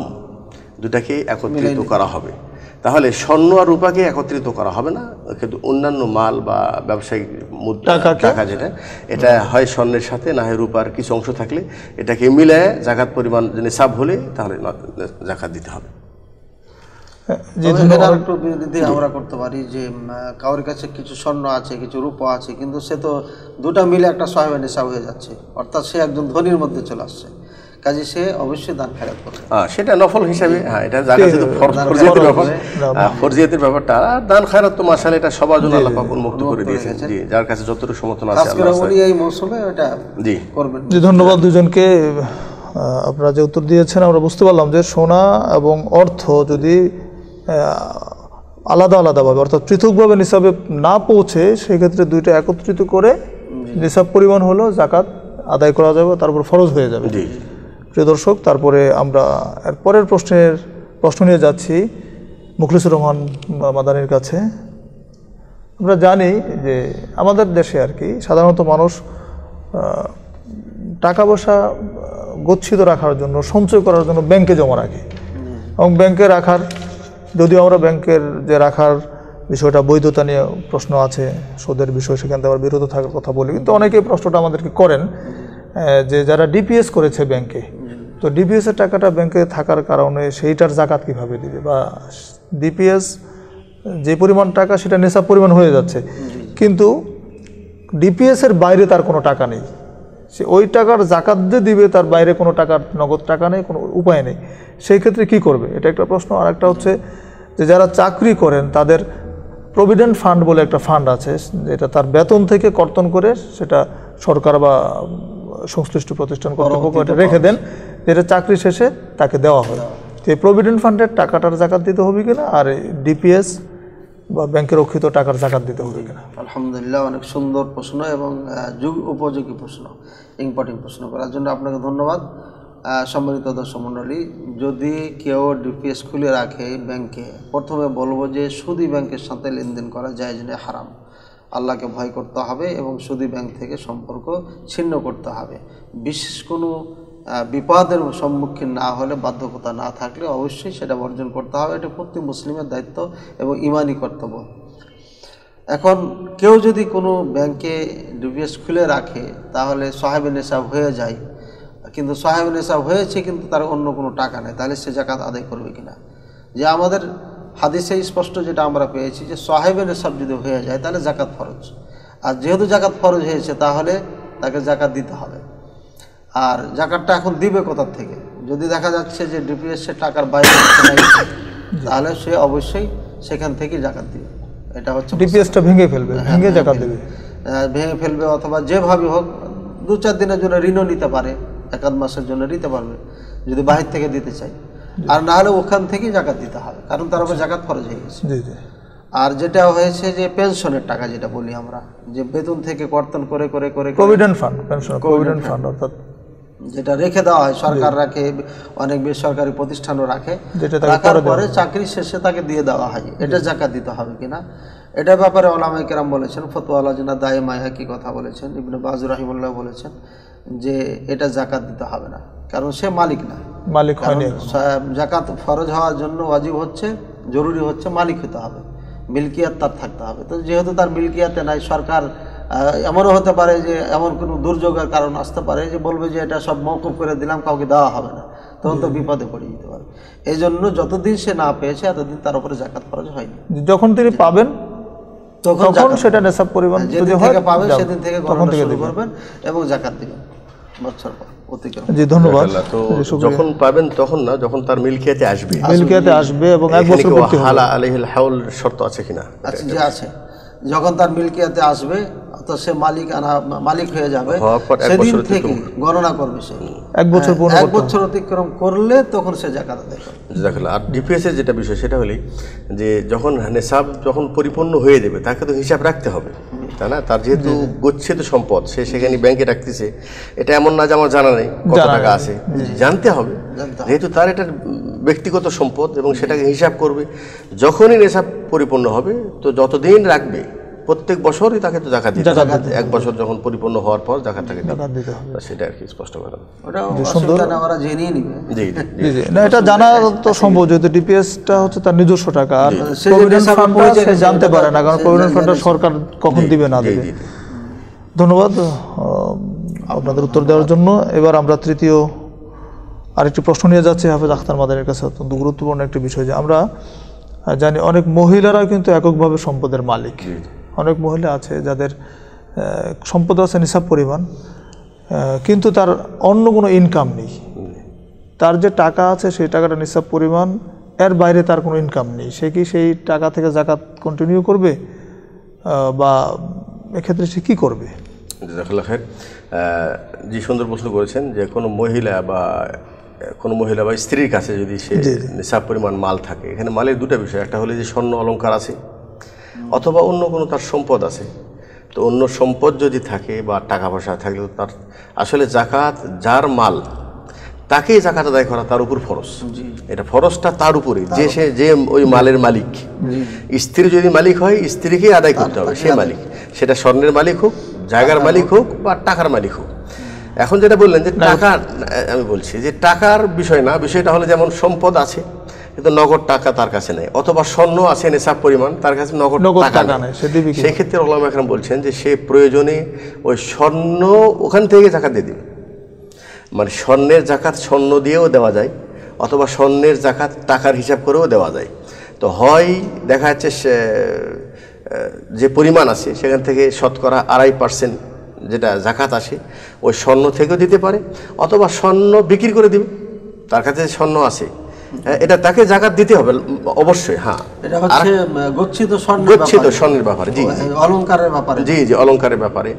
দুটাকে একত্রিত করা হবে তাহলে স্বর্ণ আর রূপাকে একত্রিত করা হবে না কিন্তু অন্যান্য মাল বা ব্যবসায়িক মুদ্রা টাকা যেটা এটা হয় স্বর্ণের সাথে না হয় রূপার কিছু অংশ থাকলে এটাকে মিলে জাকাত পরিমাণ যদি সাব হলে তাহলে জাকাত দিতে হবে যদি আমরা করতে পারি যে কাউর কাছে কিছু স্বর্ণ আছে কিছু রূপ আছে কিন্তু সে তো দুটা মিলে একটা সহাবেন হিসাব হয়ে যাচ্ছে অর্থাৎ সে একজন ধনির মধ্যে চলে আসছে কাজে সে অবশ্যই দান ফেরত করবে সেটা নফল হিসাবে হ্যাঁ এটা ফরজিয়াতের ব্যাপার ফরজিয়াতের ব্যাপারটা আর দান তো মাসাল এটা সবার জন্য আল্লাহ পাক উন্মুক্ত করে জি যার কাছে যতটুকু সমর্থন আছে এই মৌসুমে এটা জি করবেন জি ধন্যবাদ দুজনকে আপনারা যে উত্তর দিয়েছেন আমরা বুঝতে পারলাম যে সোনা এবং অর্থ যদি আলাদা আলাদাভাবে অর্থাৎ পৃথকভাবে নিসাবে না পৌঁছে সেক্ষেত্রে দুইটা একত্রিত করে নিসাব পরিমাণ হলো জাকাত আদায় করা যাবে তারপর ফরজ হয়ে যাবে প্রিয় দর্শক তারপরে আমরা পরের প্রশ্নের প্রশ্ন নিয়ে যাচ্ছি মুখলিসুর রহমান মাদানির কাছে আমরা জানি যে আমাদের দেশে আর কি সাধারণত মানুষ টাকা পয়সা গচ্ছিত রাখার জন্য সঞ্চয় করার জন্য ব্যাংকে জমা রাখে এবং ব্যাংকে রাখার যদিও আমরা ব্যাংকের যে রাখার বিষয়টা বৈধতা নিয়ে প্রশ্ন আছে সুদের বিষয় সেখান থেকে আবার বিরত থাকার কথা বলি কিন্তু অনেকেই প্রশ্নটা আমাদেরকে করেন যে যারা ডিপিএস করেছে ব্যাংকে তো ডিপিএসের টাকাটা ব্যাংকে থাকার কারণে সেইটার জাকাত কিভাবে দিবে বা ডিপিএস যে পরিমাণ টাকা সেটা নেশা পরিমাণ হয়ে যাচ্ছে কিন্তু ডিপিএসের বাইরে তার কোনো টাকা নেই সে ওই টাকার জাকাত দিয়ে দিবে তার বাইরে কোনো টাকার নগদ টাকা নেই কোনো উপায় নেই সেই ক্ষেত্রে কি করবে এটা একটা প্রশ্ন আর একটা হচ্ছে যে যারা চাকরি করেন তাদের প্রভিডেন্ট ফান্ড বলে একটা ফান্ড আছে যেটা তার বেতন থেকে কর্তন করে সেটা সরকার বা সংশ্লিষ্ট প্রতিষ্ঠান কর্তৃপক্ষ এটা রেখে দেন যেটা চাকরি শেষে তাকে দেওয়া হয় তো এই প্রভিডেন্ট ফান্ডের টাকাটার জাকাত দিতে হবে কিনা আর ডিপিএস বা ব্যাংকে রক্ষিত টাকার জাকাত দিতে হবে কিনা আলহামদুলিল্লাহ অনেক সুন্দর প্রশ্ন এবং যুগ উপযোগী প্রশ্ন ইম্পর্টেন্ট প্রশ্ন করার জন্য আপনাকে ধন্যবাদ সম্মানিত দর্শক মণ্ডলী যদি কেউ ডিপিএস খুলে রাখে ব্যাংকে প্রথমে বলবো যে সুদী ব্যাংকের সাথে লেনদেন করা যায় জন্য হারাম আল্লাহকে ভয় করতে হবে এবং সুদী ব্যাংক থেকে সম্পর্ক ছিন্ন করতে হবে বিশেষ কোনো বিপদের সম্মুখীন না হলে বাধ্যকতা না থাকলে অবশ্যই সেটা বর্জন করতে হবে এটা প্রতি মুসলিমের দায়িত্ব এবং ইমানি কর্তব্য এখন কেউ যদি কোনো ব্যাংকে ডিবিএস খুলে রাখে তাহলে সাহেব নেশাব হয়ে যায় কিন্তু সাহেব নেশাব হয়েছে কিন্তু তার অন্য কোনো টাকা নেই তাহলে সে জাকাত আদায় করবে কিনা যে আমাদের হাদিসে স্পষ্ট যেটা আমরা পেয়েছি যে সাহেবের সব যদি হয়ে যায় তাহলে জাকাত ফরজ আর যেহেতু জাকাত ফরজ হয়েছে তাহলে তাকে জাকাত দিতে হবে আর জাকাতটা এখন দিবে কোথার থেকে যদি দেখা যাচ্ছে যে ডিপিএসের টাকার বাইরে তাহলে সে অবশ্যই সেখান থেকে জাকাত দিবে এটা হচ্ছে ডিপিএসটা ভেঙে ফেলবে হ্যাঁ, ভেঙে জাকাত দেবে হ্যাঁ, ভেঙে ফেলবে অথবা যেভাবে হোক দু চার দিনের জন্য ঋণও নিতে পারে এক আধ মাসের জন্য নিতে পারবে যদি বাহির থেকে দিতে চায় আর না হলে ওখান থেকেই জাকাত দিতে হবে কারণ তার উপর জাকাত খরচ হয়ে গেছে আর যেটা হয়েছে যে পেনশনের টাকা যেটা বলি আমরা যে বেতন থেকে কর্তন করে করে করে provident fund pension provident fund অর্থাৎ যেটা রেখে দেওয়া হয় সরকার রাখে অনেক বেসরকারি প্রতিষ্ঠানও রাখে রাখার পরে চাকরি শেষে তাকে দিয়ে দেওয়া হয় এটা জাকাত দিতে হবে কিনা এটা ব্যাপারে ওলামাই কেরাম বলেছেন ফতোয়ালা জিনা দায়ে মায়া কি কথা বলেছেন ইবনে বাজু রাহিমুল্লাহ বলেছেন যে এটা জাকাত দিতে হবে না কারণ সে মালিক না মালিক হয়নি জাকাত ফরজ হওয়ার জন্য ওয়াজিব হচ্ছে জরুরি হচ্ছে মালিক হতে হবে মিল্কিয়াত তার থাকতে হবে তো যেহেতু তার মিল্কিয়াতে নাই সরকার এমনও হতে পারে যে এমন কোনো দুর্যোগের কারণ আসতে পারে যে বলবে যে এটা সব মৌকুব করে দিলাম কাউকে দেওয়া হবে না তখন তো বিপদে পড়ে যেতে পারে এই জন্য যতদিন সে না পেয়েছে এতদিন তার উপরে জাকাত ফরজ হয়নি যখন তিনি পাবেন তখন সেটা নেশাব পরিমাণ যদি পাবেন সেদিন থেকে শুরু করবেন এবং জাকাত দিবেন বছর পর ধন্যবাদ তো যখন পাবেন তখন না যখন তার মিলকিয়াতে আসবে মিলকিয়াতে আসবে এবং এক হাউল শর্ত আছে কিনা আচ্ছা আছে যখন তার মিলকিয়াতে আসবে তা সে মালিক আনা মালিক হয়ে যাবে সেদিন থেকে গণনা করবে সে এক বছর হ্যাঁ, এক বছর অতিক্রম করলে তখন সে জাকাত আদায় করবে আর ডিপিএসের যেটা বিষয় সেটা হলেই যে যখন নেশাব যখন পরিপূর্ণ হয়ে যাবে তাকে তো হিসাব রাখতে হবে তাই না তার যেহেতু গচ্ছিত সম্পদ সে সেখানে ব্যাংকে রাখতেছে এটা এমন না যে আমার জানা নেই কত টাকা আছে জানতে হবে যেহেতু তার এটা ব্যক্তিগত সম্পদ এবং সেটাকে হিসাব করবে যখনই নেশাব পরিপূর্ণ হবে তো যতদিন রাখবে প্রত্যেক বছরই তাকে তো দেখা দিতে হবে এক বছর যখন পরিপূর্ণ হওয়ার পর দেখা তাকে জাকাত দিতে হবে সেটা আর কি স্পষ্ট করা ওটা না এটা জানা তো সম্ভব যেহেতু ডিপিএসটা হচ্ছে তার নিজস্ব টাকা আর জানতে পারে না কারণ প্রভিডেন্ট ফান্ডটা সরকার কখন দিবে না দিবে ধন্যবাদ আপনাদের উত্তর দেওয়ার জন্য এবার আমরা তৃতীয় আরেকটি প্রশ্ন নিয়ে যাচ্ছি হাফেজ আখতার মাদানের কাছে অত্যন্ত গুরুত্বপূর্ণ একটি বিষয় যে আমরা জানি অনেক মহিলারা কিন্তু এককভাবে সম্পদের মালিক অনেক মহিলা আছে যাদের সম্পদ আছে নিসাব পরিমাণ কিন্তু তার অন্য কোনো ইনকাম নেই তার যে টাকা আছে সেই টাকাটা নিসাব পরিমাণ এর বাইরে তার কোনো ইনকাম নেই সে কি সেই টাকা থেকে জাকাত কন্টিনিউ করবে বা এক্ষেত্রে সে কী করবে জাকাল্লা খান যে সুন্দর প্রশ্ন করেছেন যে কোনো মহিলা বা কোনো মহিলা বা স্ত্রীর কাছে যদি সে নিসাব পরিমাণ মাল থাকে এখানে মালের দুটা বিষয় একটা হলে যে স্বর্ণ অলঙ্কার আছে অথবা অন্য কোনো তার সম্পদ আছে তো অন্য সম্পদ যদি থাকে বা টাকা পয়সা থাকলে তার আসলে জাকাত যার মাল তাকেই জাকাত আদায় করা তার উপর ফরস এটা ফরসটা তার উপরে যে সে যে ওই মালের মালিক স্ত্রী যদি মালিক হয় স্ত্রীকেই আদায় করতে হবে সে মালিক সেটা স্বর্ণের মালিক হোক জায়গার মালিক হোক বা টাকার মালিক হোক এখন যেটা বললেন যে টাকা আমি বলছি যে টাকার বিষয় না বিষয়টা হলো যেমন সম্পদ আছে কিন্তু নগদ টাকা তার কাছে নেই অথবা স্বর্ণ আছে নেশাব পরিমাণ তার কাছে নগদ টাকা নেই সেক্ষেত্রে ওলাম এখন বলছেন যে সে প্রয়োজনে ওই স্বর্ণ ওখান থেকে জাকাত দিয়ে দিবে মানে স্বর্ণের জাকাত স্বর্ণ দিয়েও দেওয়া যায় অথবা স্বর্ণের জাকাত টাকার হিসাব করেও দেওয়া যায় তো হয় দেখা যাচ্ছে যে পরিমাণ আছে সেখান থেকে শতকরা আড়াই পার্সেন্ট যেটা জাকাত আসে ওই স্বর্ণ থেকেও দিতে পারে অথবা স্বর্ণ বিক্রি করে দিবে তার কাছে স্বর্ণ আছে এটা তাকে জাকাত দিতে হবে অবশ্যই হ্যাঁ গচ্ছিত স্বর্ণের ব্যাপারে জি অলঙ্কারের ব্যাপারে জি জি অলঙ্কারের ব্যাপারে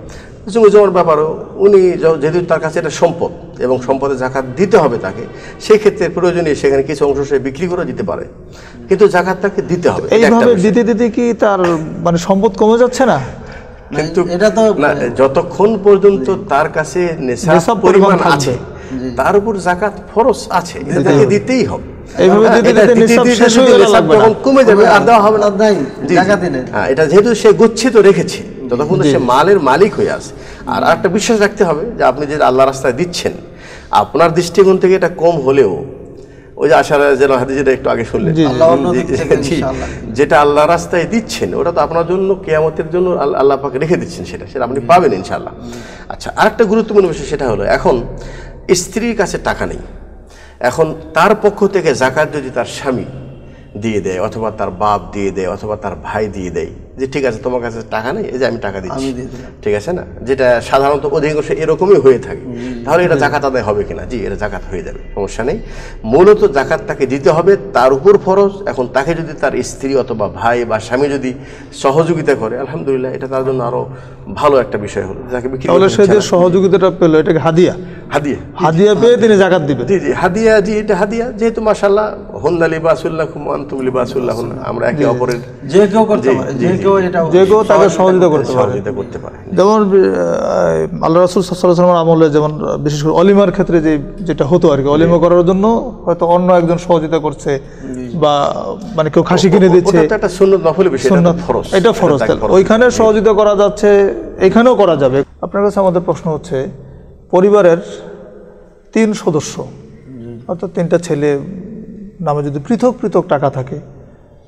জমার ব্যাপারও উনি যেহেতু তার কাছে এটা সম্পদ এবং সম্পদে জাকাত দিতে হবে তাকে সেই ক্ষেত্রে প্রয়োজনীয় সেখানে কিছু অংশ সে বিক্রি করে দিতে পারে কিন্তু জাকাত তাকে দিতে হবে এইভাবে দিতে দিতে কি তার মানে সম্পদ কমে যাচ্ছে না কিন্তু এটা তো যতক্ষণ পর্যন্ত তার কাছে নেশা পরিমাণ আছে তার উপর জাকাত ফরস আছে এটা তাকে দিতেই হবে হ্যাঁ, যেহেতু সে গুচ্ছিত রেখেছে সে মালের মালিক হয়ে আছে আর একটা বিশ্বাস রাখতে হবে যে আপনি যে আল্লাহ রাস্তায় দিচ্ছেন আপনার দৃষ্টিকোণ থেকে এটা কম হলেও ওই যে আশার যেন হাদিজের একটু আগে শুনলেন যেটা আল্লাহ রাস্তায় দিচ্ছেন ওটা তো আপনার জন্য কেয়ামতের জন্য আল্লাহ পাকে রেখে দিচ্ছেন সেটা সেটা আপনি পাবেন ইনশাল্লাহ আচ্ছা আরেকটা গুরুত্বপূর্ণ বিষয় সেটা হলো এখন স্ত্রীর কাছে টাকা নেই এখন তার পক্ষ থেকে জাকাত যদি তার স্বামী দিয়ে দেয় অথবা তার বাপ দিয়ে দেয় অথবা তার ভাই দিয়ে দেয় যে ঠিক আছে তোমার কাছে টাকা নেই এই যে আমি টাকা দিচ্ছি ঠিক আছে না যেটা সাধারণত অধিকাংশ এরকমই হয়ে থাকে তাহলে এটা জাকাত আদায় হবে কিনা জি এটা জাকাত হয়ে যাবে সমস্যা নেই মূলত জাকাত তাকে দিতে হবে তার উপর ফরজ এখন তাকে যদি তার স্ত্রী অথবা ভাই বা স্বামী যদি সহযোগিতা করে আলহামদুলিল্লাহ এটা তার জন্য আরও ভালো একটা বিষয় হলো যাকে সহযোগিতাটা পেলো এটাকে হাদিয়া যেমন আমলে যেমন বিশেষ করে অলিমার ক্ষেত্রে যেটা হতো আর কি অলিমা করার জন্য হয়তো অন্য একজন সহযোগিতা করছে বা মানে কেউ খাসি কিনে দিচ্ছে এটা সুন্নত ফরজ এটা ফরজ ওইখানে সহযোগিতা করা যাচ্ছে এখানেও করা যাবে আপনার কাছে আমাদের প্রশ্ন হচ্ছে পরিবারের তিন সদস্য অর্থাৎ তিনটা ছেলে নামে যদি পৃথক পৃথক টাকা থাকে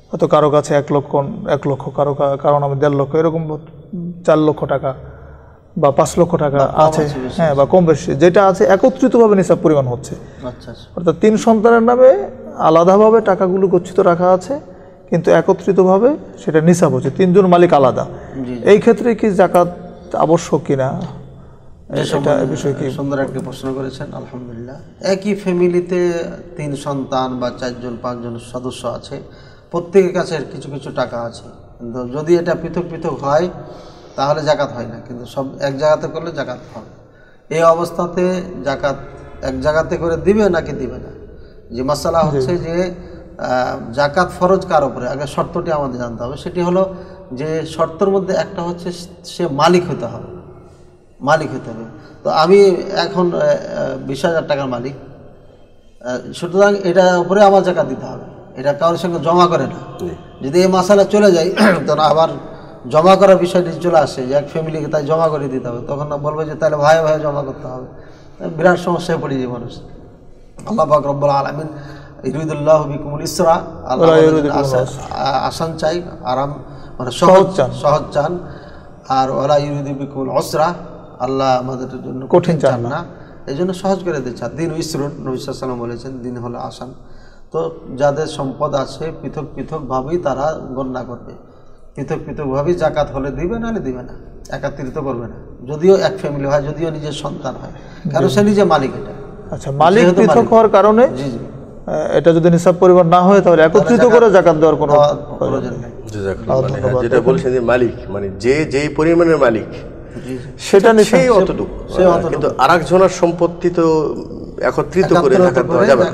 হয়তো কারো কাছে এক লক্ষ এক লক্ষ কারো কারো নামে দেড় লক্ষ এরকম চার লক্ষ টাকা বা পাঁচ লক্ষ টাকা আছে হ্যাঁ বা কম বেশি যেটা আছে একত্রিতভাবে নিসাব পরিমাণ হচ্ছে আচ্ছা, আচ্ছা। অর্থাৎ তিন সন্তানের নামে আলাদাভাবে টাকাগুলো গচ্ছিত রাখা আছে কিন্তু একত্রিতভাবে সেটা নিসাব হচ্ছে তিনজন মালিক আলাদা এই ক্ষেত্রে কি জাকাত আবশ্যক কিনা মানে, সুন্দর প্রশ্ন করেছেন আলহামদুলিল্লাহ একই ফ্যামিলিতে তিন সন্তান বা চারজন পাঁচজন সদস্য আছে প্রত্যেকের কিছু কিছু টাকা আছে কিন্তু যদি এটা পৃথক পৃথক হয় তাহলে জাকাত হয় না কিন্তু সব এক জায়গাতে করলে জাকাত হয় এই অবস্থাতে জাকাত এক জায়গাতে করে দিবে নাকি দিবে না যে মশালা হচ্ছে যে জাকাত ফরজ কার উপরে আগে শর্তটি আমাদের জানতে হবে সেটি হলো যে শর্তের মধ্যে একটা হচ্ছে সে মালিক হতে হবে মালিক হতে হবে তো আমি এখন বিশ হাজার টাকার মালিক সুতরাং এটা উপরে আমার জায়গা দিতে হবে এটা কারোর সঙ্গে জমা করে না যদি এই মশালা চলে যায় তখন আবার জমা করার বিষয়টি চলে আসে যে এক ফ্যামিলিকে তাই জমা করে দিতে হবে তখন বলবে যে তাহলে ভাই ভাই জমা করতে হবে বিরাট সমস্যায় পড়ে যায় মানুষ আল্লাহ পাক রব্বুল আলমিন ইরুদুল্লাহ বিকুমুল ইসরা আল্লাহ আসান চাই আরাম মানে সহজ চান সহজ চান আর ওলা বিকুল অসরা আল্লাহ আমাদের জন্য কঠিন চান না এই জন্য সহজ করে দিচ্ছে দিন ইসরুন নবিসাল্লাম বলেছেন দিন হলো আসান তো যাদের সম্পদ আছে পৃথক পৃথকভাবেই তারা গণ্যা করবে পৃথক পৃথকভাবেই জাকাত হলে দিবে না হলে দিবে না একাত্রিত করবে না যদিও এক ফ্যামিলি হয় যদিও নিজের সন্তান হয় কারণ সে নিজে মালিক এটা আচ্ছা মালিক পৃথক হওয়ার কারণে জি জি এটা যদি নিঃসব পরিবার না হয় তাহলে একত্রিত করে জাকাত দেওয়ার কোনো প্রয়োজন নেই মানে যেটা বলছে যে মালিক মানে যে যেই পরিমাণের মালিক সেটা সেই হ্যাঁ, অতটুকু কিন্তু আরেকজনের সম্পত্তি তো একত্রিত করে থাকা যাবে না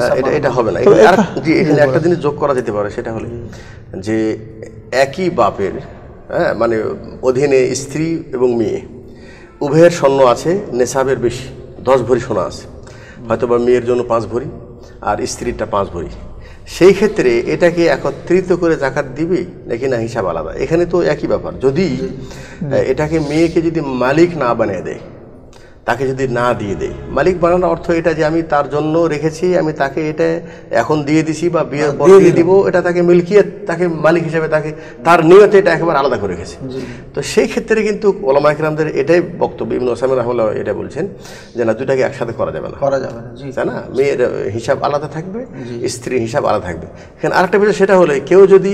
হ্যাঁ, এটা হবে না একটা জিনিস যোগ করা যেতে পারে সেটা হলে যে একই বাপের হ্যাঁ মানে অধীনে স্ত্রী এবং মেয়ে উভয়ের স্বর্ণ আছে নেশাবের বেশি দশ ভরি সোনা আছে হয়তো বা মেয়ের জন্য পাঁচ ভরি আর স্ত্রীরটা পাঁচ ভরি সেই ক্ষেত্রে এটাকে একত্রিত করে জাকাত দিবে নাকি না হিসাব আলাদা এখানে তো একই ব্যাপার যদি এটাকে মেয়েকে যদি মালিক না বানিয়ে দেয় তাকে যদি না দিয়ে দেয় মালিক বানানোর অর্থ এটা যে আমি তার জন্য রেখেছি আমি তাকে এটা এখন দিয়ে দিছি বা বিয়ের হ্যাঁ, পর দিয়ে দিব এটা তাকে মিলকিয়ে তাকে মালিক হিসেবে তাকে তার নিয়তে এটা একেবারে আলাদা করে রেখেছে তো সেই ক্ষেত্রে কিন্তু ওলামা ইকরামদের এটাই বক্তব্য ইমন ওসামির রহমান এটা বলছেন যে না দুটাকে একসাথে করা যাবে না করা যাবে না তাই না মেয়ের হিসাব আলাদা থাকবে স্ত্রীর হিসাব আলাদা থাকবে এখানে আরেকটা বিষয় সেটা হলে কেউ যদি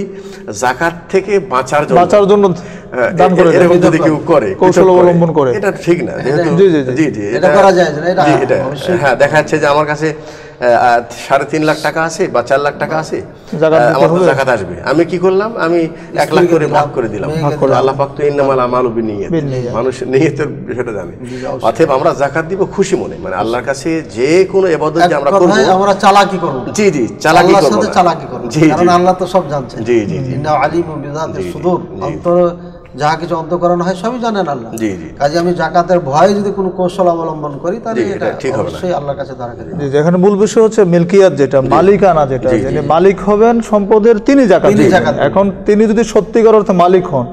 জাকাত থেকে বাঁচার জন্য বাঁচার জন্য হ্যাঁ, দান করে এরকম যদি কেউ করে কৌশল অবলম্বন করে এটা ঠিক না হ্যাঁ, জি জি জি জি এটা করা যায় এটা হ্যাঁ দেখা যাচ্ছে যে আমার কাছে সাড়ে তিন লাখ টাকা আছে বা চার লাখ টাকা আছে আমার জাকাত আসবে আমি কি করলাম আমি এক লাখ করে ভাগ করে দিলাম আল্লাহ পাক তো ইন্নামাল আমালু নিয়ে মানুষ নিয়তের বিষয়টা জানে অতএব আমরা জাকাত দিব খুশি মনে মানে আল্লাহর কাছে যে কোনো ইবাদত যে আমরা করব আমরা চালাকি করব জি জি চালাকি করব চালাকি করব কারণ আল্লাহ তো সব জানছেন জি জি জি আলিমু বিযাতিস সুদূর অন্তর যা কিছু অন্তকরণ হয় সবই জানেন আল্লাহ জি কাজে আমি জাকাতের ভয়ে যদি কোনো কৌশল অবলম্বন করি তাহলে এটা ঠিক হবে অবশ্যই আল্লাহর কাছে দাঁড়াবে জি যেখানে মূল বিষয় হচ্ছে মিল্কিয়াত যেটা মালিকানা যেটা যিনি মালিক হবেন সম্পদের তিনি জাকাত এখন তিনি যদি সত্যিকার অর্থে মালিক হন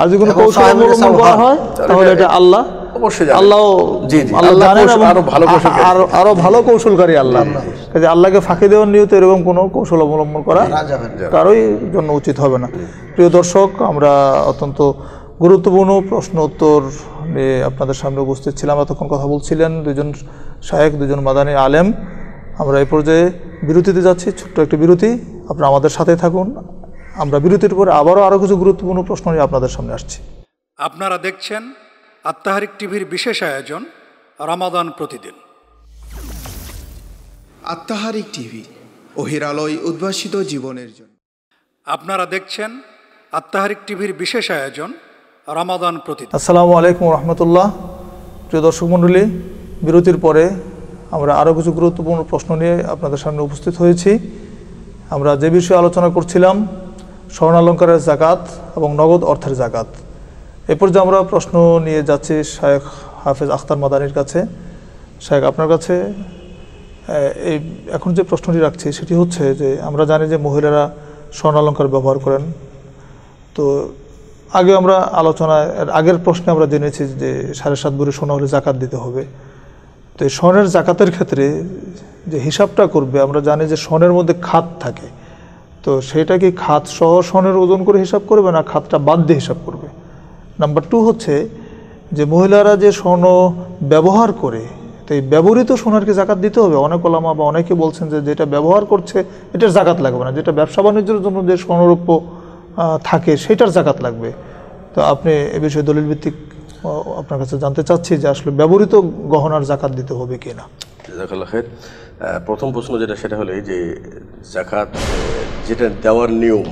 আর যদি কোনো কৌশল অবলম্বন করা হয় তাহলে এটা আল্লাহ অবশ্যই আল্লাহ জি জি আল্লাহ আরো ভালো আরো আরো ভালো কৌশলকারী আল্লাহ যে আল্লাহকে ফাঁকি দেওয়ার নিয়ত এরকম কোনো কৌশল অবলম্বন করা কারোই জন্য উচিত হবে না প্রিয় দর্শক আমরা অত্যন্ত গুরুত্বপূর্ণ প্রশ্ন উত্তর নিয়ে আপনাদের সামনে উপস্থিত ছিলাম এতক্ষণ কথা বলছিলেন দুজন শায়েক দুজন মাদানী আলেম আমরা এই পর্যায়ে বিরতিতে যাচ্ছি ছোট্ট একটি বিরতি আপনারা আমাদের সাথে থাকুন আমরা বিরতির পরে আবারও আরও কিছু গুরুত্বপূর্ণ প্রশ্ন নিয়ে আপনাদের সামনে আসছি আপনারা দেখছেন আত্মাহারিক টিভির বিশেষ আয়োজন রামাদান প্রতিদিন আত্মাহারিক টিভি অহিরালয় উদ্ভাসিত জীবনের জন্য আপনারা দেখছেন আত্মাহারিক টিভির বিশেষ আয়োজন রামাদান প্রতিদিন আসসালামু আলাইকুম রহমতুল্লাহ প্রিয় দর্শক মণ্ডলী বিরতির পরে আমরা আরও কিছু গুরুত্বপূর্ণ প্রশ্ন নিয়ে আপনাদের সামনে উপস্থিত হয়েছি আমরা যে বিষয়ে আলোচনা করছিলাম স্বর্ণালঙ্কারের জাকাত এবং নগদ অর্থের জাকাত এরপর যে আমরা প্রশ্ন নিয়ে যাচ্ছি শায়েখ হাফেজ আখতার মাদানির কাছে শায়েখ আপনার কাছে এই এখন যে প্রশ্নটি রাখছি সেটি হচ্ছে যে আমরা জানি যে মহিলারা স্বর্ণালঙ্কার ব্যবহার করেন তো আগে আমরা আলোচনায় আগের প্রশ্নে আমরা জেনেছি যে সাড়ে সাত ভরি সোনা হলে জাকাত দিতে হবে তো এই স্বর্ণের জাকাতের ক্ষেত্রে যে হিসাবটা করবে আমরা জানি যে স্বর্ণের মধ্যে খাত থাকে তো সেটা কি খাত সহ স্বর্ণের ওজন করে হিসাব করবে না খাতটা বাদ দিয়ে হিসাব করবে নাম্বার টু হচ্ছে যে মহিলারা যে স্বর্ণ ব্যবহার করে তো এই ব্যবহৃত সোনারকে জাকাত দিতে হবে অনেক ওলামা বা অনেকে বলছেন যে যেটা ব্যবহার করছে এটার জাকাত লাগবে না যেটা ব্যবসা বাণিজ্যের জন্য যে স্বর্ণরূপ্য থাকে সেটার জাকাত লাগবে তো আপনি এ বিষয়ে দলিল ভিত্তিক আপনার কাছে জানতে চাচ্ছি যে আসলে ব্যবহৃত গহনার জাকাত দিতে হবে কি না প্রথম প্রশ্ন যেটা সেটা হলে যে জাকাত যেটা দেওয়ার নিয়ম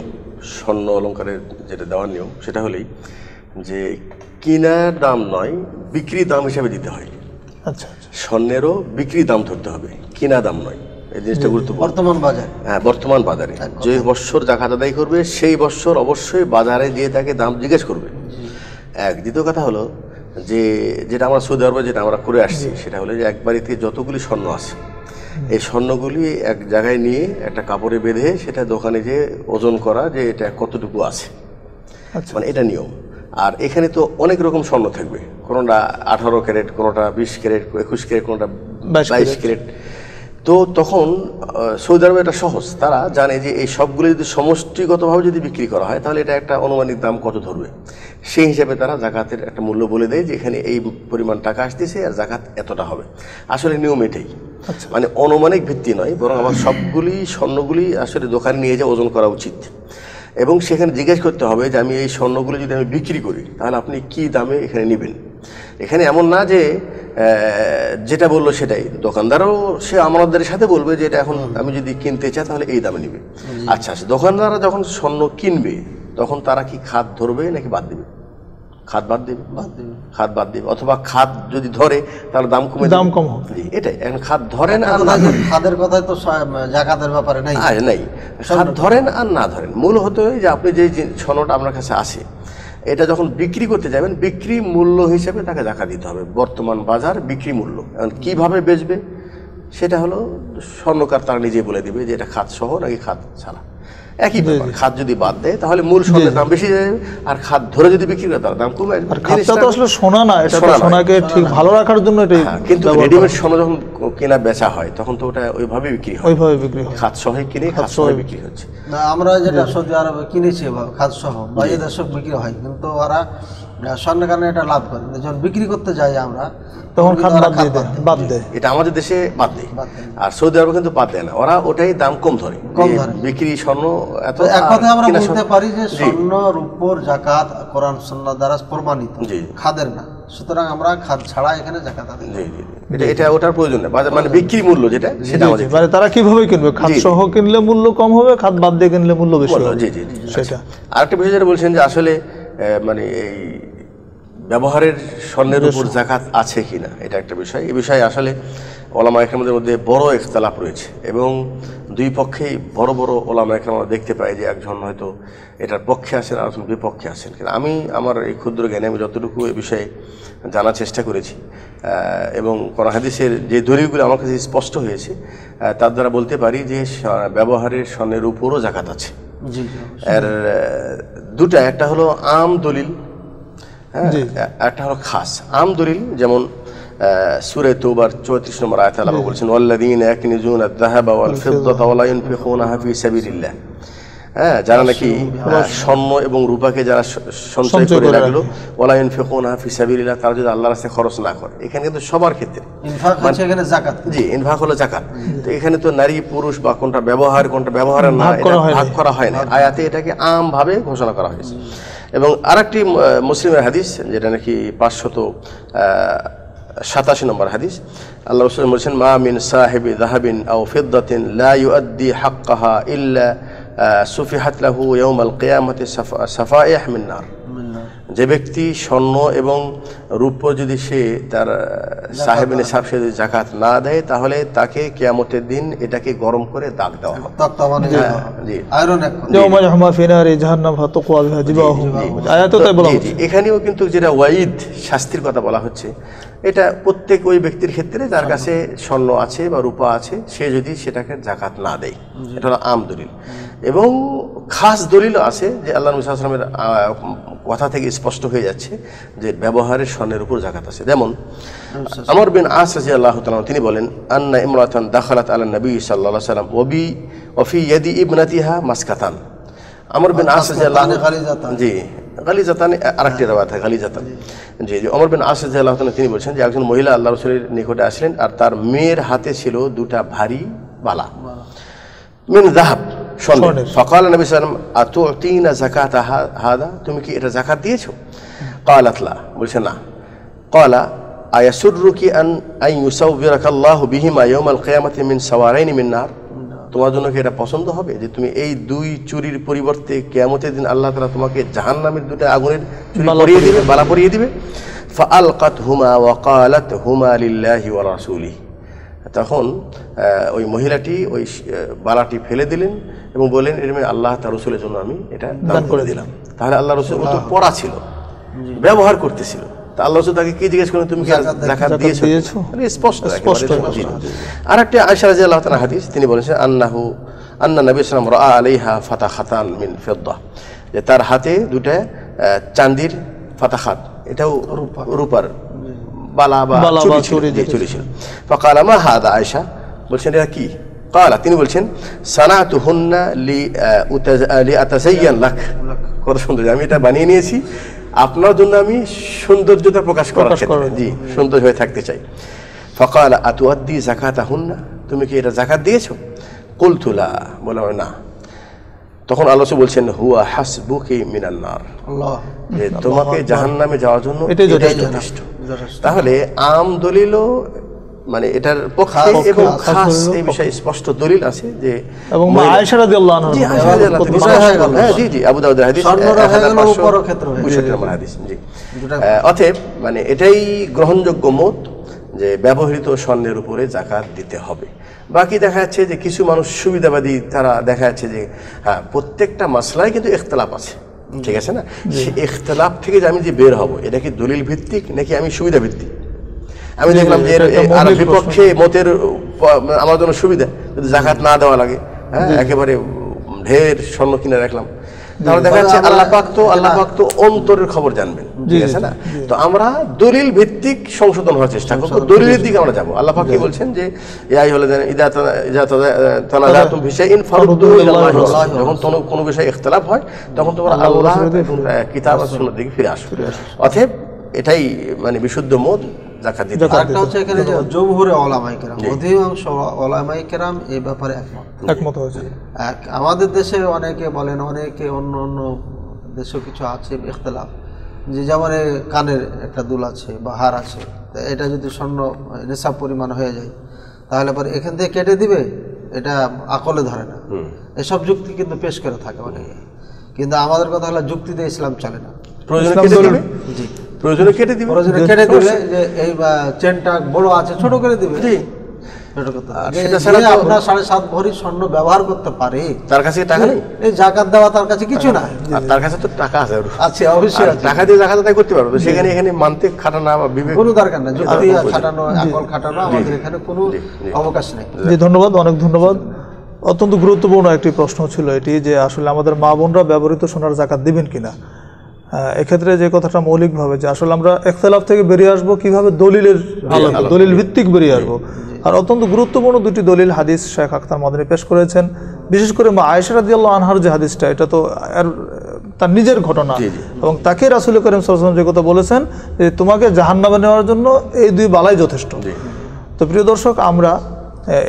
স্বর্ণ অলঙ্কারের যেটা দেওয়ার নিয়ম সেটা হলেই যে কেনা দাম নয় বিক্রি দাম হিসাবে দিতে হয় আচ্ছা, আচ্ছা স্বর্ণেরও বিক্রি দাম ধরতে হবে কেনা দাম নয় এই জিনিসটা গুরুত্বপূর্ণ বর্তমান বাজার হ্যাঁ বর্তমান বাজারে যে বৎসর খাতা দায়ী করবে সেই বৎসর অবশ্যই বাজারে গিয়ে তাকে দাম জিজ্ঞেস করবে এক দ্বিতীয় কথা হলো যে যেটা আমরা সৌদি আরবে যেটা আমরা করে আসছি সেটা হলো যে এক বাড়িতে যতগুলি স্বর্ণ আছে এই স্বর্ণগুলি এক জায়গায় নিয়ে একটা কাপড়ে বেঁধে সেটা দোকানে যে ওজন করা যে এটা কতটুকু আছে আচ্ছা। মানে এটা নিয়ম আর এখানে তো অনেক রকম স্বর্ণ থাকবে কোনোটা আঠারো ক্যারেট কোনোটা বিশ ক্যারেট একুশ ক্যারেট কোনোটা বাইশ ক্যারেট তো তখন সৌদি আরবে এটা সহজ তারা জানে যে এই সবগুলো যদি সমষ্টিগতভাবে যদি বিক্রি করা হয় তাহলে এটা একটা অনুমানিক দাম কত ধরবে সেই হিসাবে তারা জাকাতের একটা মূল্য বলে দেয় যে এখানে এই পরিমাণ টাকা আসতেছে আর জাকাত এতটা হবে আসলে নিয়ম এটাই আচ্ছা। মানে অনুমানিক ভিত্তি নয় বরং আমার সবগুলি স্বর্ণগুলি আসলে দোকানে নিয়ে যাওয়া ওজন করা উচিত এবং সেখানে জিজ্ঞেস করতে হবে যে আমি এই স্বর্ণগুলো যদি আমি বিক্রি করি তাহলে আপনি কি দামে এখানে নেবেন এখানে এমন না যে যেটা বললো সেটাই দোকানদারও সে আমানতদারের সাথে বলবে যে এটা এখন আমি যদি কিনতে চাই তাহলে এই দামে নেবে আচ্ছা আচ্ছা দোকানদাররা যখন স্বর্ণ কিনবে তখন তারা কি খাত ধরবে নাকি বাদ দেবে খাত বাদ দেবে খাত বাদ দেবে অথবা খাত যদি ধরে তাহলে দাম কমে দাম কম হবে এটাই এখন খাত ধরেন আর না খাদের কথা তো জাকাতের ব্যাপারে নাই নাই খাদ ধরেন আর না ধরেন মূল হতে যে আপনি যে ছনটা আপনার কাছে আসে এটা যখন বিক্রি করতে যাবেন বিক্রি মূল্য হিসেবে তাকে জাকা দিতে হবে বর্তমান বাজার বিক্রি মূল্য এখন কীভাবে বেচবে সেটা হলো স্বর্ণকার তারা নিজে বলে দিবে যে এটা খাত সহ নাকি খাত ছাড়া একই ব্যাপার খাদ যদি বাদ দেয় তাহলে মূল স্বর্ণের দাম বেশি যাবে আর খাদ ধরে যদি বিক্রি করে তার দাম কমে আসবে খাদটা তো আসলে সোনা না এটা সোনাকে ঠিক ভালো রাখার জন্য এটা হ্যাঁ, কিন্তু রেডিমেড সোনা যখন কেনা বেচা হয় তখন তো ওটা ওইভাবে বিক্রি হয় ওইভাবে বিক্রি হয় খাদ সহ কিনে খাদ সহ বিক্রি হচ্ছে না আমরা যেটা সৌদি আরবে কিনেছি খাদ সহ বা এদের সব বিক্রি হয় কিন্তু ওরা এটা লাভ করে যখন বিক্রি করতে যাই আমরা তখন বাদ দেয় এটা আমাদের দেশে বাদ দেয় আর সৌদি আরবে কিন্তু বাদ দেয় না ওরা ওটাই দাম কম ধরে কম ধরে বিক্রি স্বর্ণ এত এক কথা আমরা পারি যে স্বর্ণ রূপর জাকাত কোরআন দ্বারা প্রমাণিত খাদের না সুতরাং আমরা খাদ ছাড়া এখানে জাকাত আদায় এটা এটা ওটার প্রয়োজন না বাজার মানে বিক্রি মূল্য যেটা সেটা আমাদের মানে তারা কিভাবে কিনবে খাদ সহ কিনলে মূল্য কম হবে খাদ বাদ দিয়ে কিনলে মূল্য বেশি হবে জি জি সেটা আচ্ছা। আরেকটা বিষয় যেটা বলছেন যে আসলে মানে এই ব্যবহারের স্বর্ণের উপর জাকাত আছে কি না এটা একটা বিষয় এই বিষয়ে আসলে ওলামা একরামদের মধ্যে বড় একতলাপ রয়েছে এবং দুই পক্ষেই বড় বড় ওলামা একরাম আমরা দেখতে পাই যে একজন হয়তো এটার পক্ষে আসেন আর দুই পক্ষে আসেন কিন্তু আমি আমার এই ক্ষুদ্র জ্ঞানে আমি যতটুকু এ বিষয়ে জানার চেষ্টা করেছি এবং কোরআহাদিসের যে দলিলগুলি আমার কাছে স্পষ্ট হয়েছে তার দ্বারা বলতে পারি যে ব্যবহারের স্বর্ণের উপরও জাকাত আছে এর দুটা একটা হলো আম দলিল হ্যাঁ, একটা হলো খাস আম যেমন সুরে তোবার চৌত্রিশ নম্বর আয়াত আল্লাহ বলছেন ওযাল্লাদিন ওয়াল ফি সাবিলিল্লাহ হ্যাঁ যারা নাকি স্বর্ণ এবং রূপাকে যারা সঞ্চয় করে রাখলো তারা যদি খরচ না করে এখানে কিন্তু সবার ক্ষেত্রে মানে জি ইনফাক হলো জাকাত তো এখানে তো নারী পুরুষ বা কোনটা ব্যবহার কোনটা ব্যবহার না ভাগ করা হয় না আয়াতে এটাকে ভাবে ঘোষণা করা হয়েছে এবং আরেকটি মুসলিমের হাদিস যেটা নাকি 587 নম্বর হাদিস আল্লাহ রাসূল বলেছেন মা মিন সাহিবি যাহাবিন আও ফিদ্দাতিন লা ইউআদ্দি হাক্কাহা ইল্লা সুফিহাত লাহু ইয়াউমাল কিয়ামতি সাফায়েহ মিন নার যে ব্যক্তি স্বর্ণ এবং রূপ্য যদি সে তার সাহেব নিসাব সে যদি জাকাত না দেয় তাহলে তাকে কেয়ামতের দিন এটাকে গরম করে দাগ দেওয়া এখানেও কিন্তু যেটা ওয়াইদ শাস্তির কথা বলা হচ্ছে এটা প্রত্যেক ওই ব্যক্তির ক্ষেত্রে যার কাছে স্বর্ণ আছে বা রূপা আছে সে যদি সেটাকে জাকাত না দেয় এটা হলো আমদরিল এবং খাস দলিল আছে যে আল্লাহ নবী সাল্লামের কথা থেকে স্পষ্ট হয়ে যাচ্ছে যে ব্যবহারের স্বর্ণের উপর জাকাত আছে যেমন আমর বিন আস রাজি আল্লাহ তালাম তিনি বলেন আন্না ইমরাতান দাখালাত আল্লাহ নবী সাল্লাহ সাল্লাম ওবি ওফি ইয়াদি ইবনাতিহা মাসকাতান আমর বিন আস রাজি আল্লাহ জি গালিজাতান আরেকটি রেওয়াত হয় গালিজাতান জি জি অমর বিন আসিজ আল্লাহ তিনি বলছেন যে একজন মহিলা আল্লাহ রসুলের নিকটে আসলেন আর তার মেয়ের হাতে ছিল দুটা ভারী বালা মিন জাহাব স্বর্ণের তুমি কি এটা জাকাত দিয়েছো কালাতলা বলছে না কলা তোমার জন্য কি এটা পছন্দ হবে যে তুমি এই দুই চুরির পরিবর্তে কেয়ামতের দিন আল্লাহ তালা তোমাকে জাহান নামের দুটো আগুনের পরিয়ে দিবে বালা পরিয়ে দিবে ফা আলকাত হুমা ওয়াকালাত হুমা লিল্লাহি ওয়া রাসূলিহি তখন ওই মহিলাটি ওই বালাটি ফেলে দিলেন এবং বললেন এর মানে আল্লাহ তার রসুলের জন্য আমি এটা দান করে দিলাম তাহলে আল্লাহ রসুল ও পড়া ছিল ব্যবহার করতেছিল তা আল্লাহ রসুল তাকে কি জিজ্ঞেস করেন তুমি কি দেখা দিয়েছো স্পষ্ট স্পষ্ট আর একটা আয়সা রাজি আল্লাহ তালা হাদিস তিনি বলেছেন আন্নাহু আন্না নবী ইসলাম রা আলাইহা ফাতা খাতান মিন ফেদ্দা যে তার হাতে দুটা চান্দির ফাতাখাত এটাও রূপার বালা বা চুরি চলেছিল ফকাল বলছেন এটা কি কালা তিনি বলছেন সানা তু হুন্না লি লি আতাসাইয়ান লাখ কত সুন্দর আমি এটা বানিয়ে নিয়েছি আপনার জন্য আমি সৌন্দর্যতা প্রকাশ করার জি সুন্দর হয়ে থাকতে চাই ফকাল আতুয়াদ্দি জাকাত হুন্না তুমি কি এটা জাকাত দিয়েছো কুলতুলা বলো না তখন আল্লাহ বলছেন হুয়া হাসবুকি মিনান্নার যে তোমাকে জাহান নামে যাওয়ার জন্য যথেষ্ট তাহলে আম মানে এটার পক্ষে এবং খাস এই বিষয়ে স্পষ্ট দলিল আছে যে এবং আয়েশা রাদিয়াল্লাহু আনহা জি হ্যাঁ, অতএব মানে এটাই গ্রহণযোগ্য মত যে ব্যবহৃত স্বর্ণের উপরে জাকাত দিতে হবে বাকি দেখা যাচ্ছে যে কিছু মানুষ সুবিধাবাদী তারা দেখা যাচ্ছে যে হ্যাঁ প্রত্যেকটা মশলায় কিন্তু এখতলাপ আছে ঠিক আছে না সে এখতলাপ থেকে যে আমি যে বের হব এটা কি দলিল ভিত্তিক নাকি আমি সুবিধা ভিত্তিক আমি দেখলাম যে আর বিপক্ষে মতের আমার জন্য সুবিধা যদি জাকাত না দেওয়া লাগে হ্যাঁ একেবারে ঢের স্বর্ণ কিনে রাখলাম তাহলে দেখা যাচ্ছে আল্লাহ পাক তো আল্লাহ পাক তো অন্তরের খবর জানবেন ঠিক আছে না তো আমরা দলিল ভিত্তিক সংশোধন হওয়ার চেষ্টা করবো দলিলের দিকে আমরা যাবো আল্লাহ পাক কি বলছেন যে ইয়াই হলে যখন কোনো কোনো বিষয়ে ইখতিলাফ হয় তখন তোমরা আল্লাহ কিতাব আর দিকে ফিরে আসো অতএব এটাই মানে বিশুদ্ধ মত জাকাত দিতে হচ্ছে এখানে যে জমহুরে ওলামাই কেরাম অধিকাংশ ওলামাই কেরাম এই ব্যাপারে একমত একমত হয়েছে আমাদের দেশে অনেকে বলেন অনেকে অন্য অন্য দেশে কিছু আছে ইখতলাফ যে যেমন কানের একটা দুল আছে বা হার আছে এটা যদি স্বর্ণ নেশাব পরিমাণ হয়ে যায় তাহলে পরে এখান থেকে কেটে দিবে এটা আকলে ধরে না এসব যুক্তি কিন্তু পেশ করে থাকে অনেকে কিন্তু আমাদের কথা হলো যুক্তিতে ইসলাম চলে না প্রয়োজন জি প্রয়োজনে কেটে দিবে কেটে দিবে যে এই চেনটা বড় আছে ছোট করে দিবে মানতে খাটানো কোনো খাটানো অবকাশ নেই ধন্যবাদ অনেক ধন্যবাদ অত্যন্ত গুরুত্বপূর্ণ একটি প্রশ্ন ছিল এটি যে আসলে আমাদের মা বোনরা ব্যবহৃত সোনার জাকাত দিবেন কিনা এক্ষেত্রে যে কথাটা মৌলিকভাবে যে আসলে আমরা একতলাফ থেকে বেরিয়ে আসবো কিভাবে দলিলের দলিল ভিত্তিক বেরিয়ে আসবো আর অত্যন্ত গুরুত্বপূর্ণ দুটি দলিল হাদিস শেখ আক্তার মাদানী পেশ করেছেন বিশেষ করে মা আয়েশা রাজিয়াল্লাহ আনহার যে হাদিসটা এটা তো তার নিজের ঘটনা এবং তাকে রাসুল করিম সাল্লাম যে কথা বলেছেন যে তোমাকে জাহান্নামে নেওয়ার জন্য এই দুই বালাই যথেষ্ট তো প্রিয় দর্শক আমরা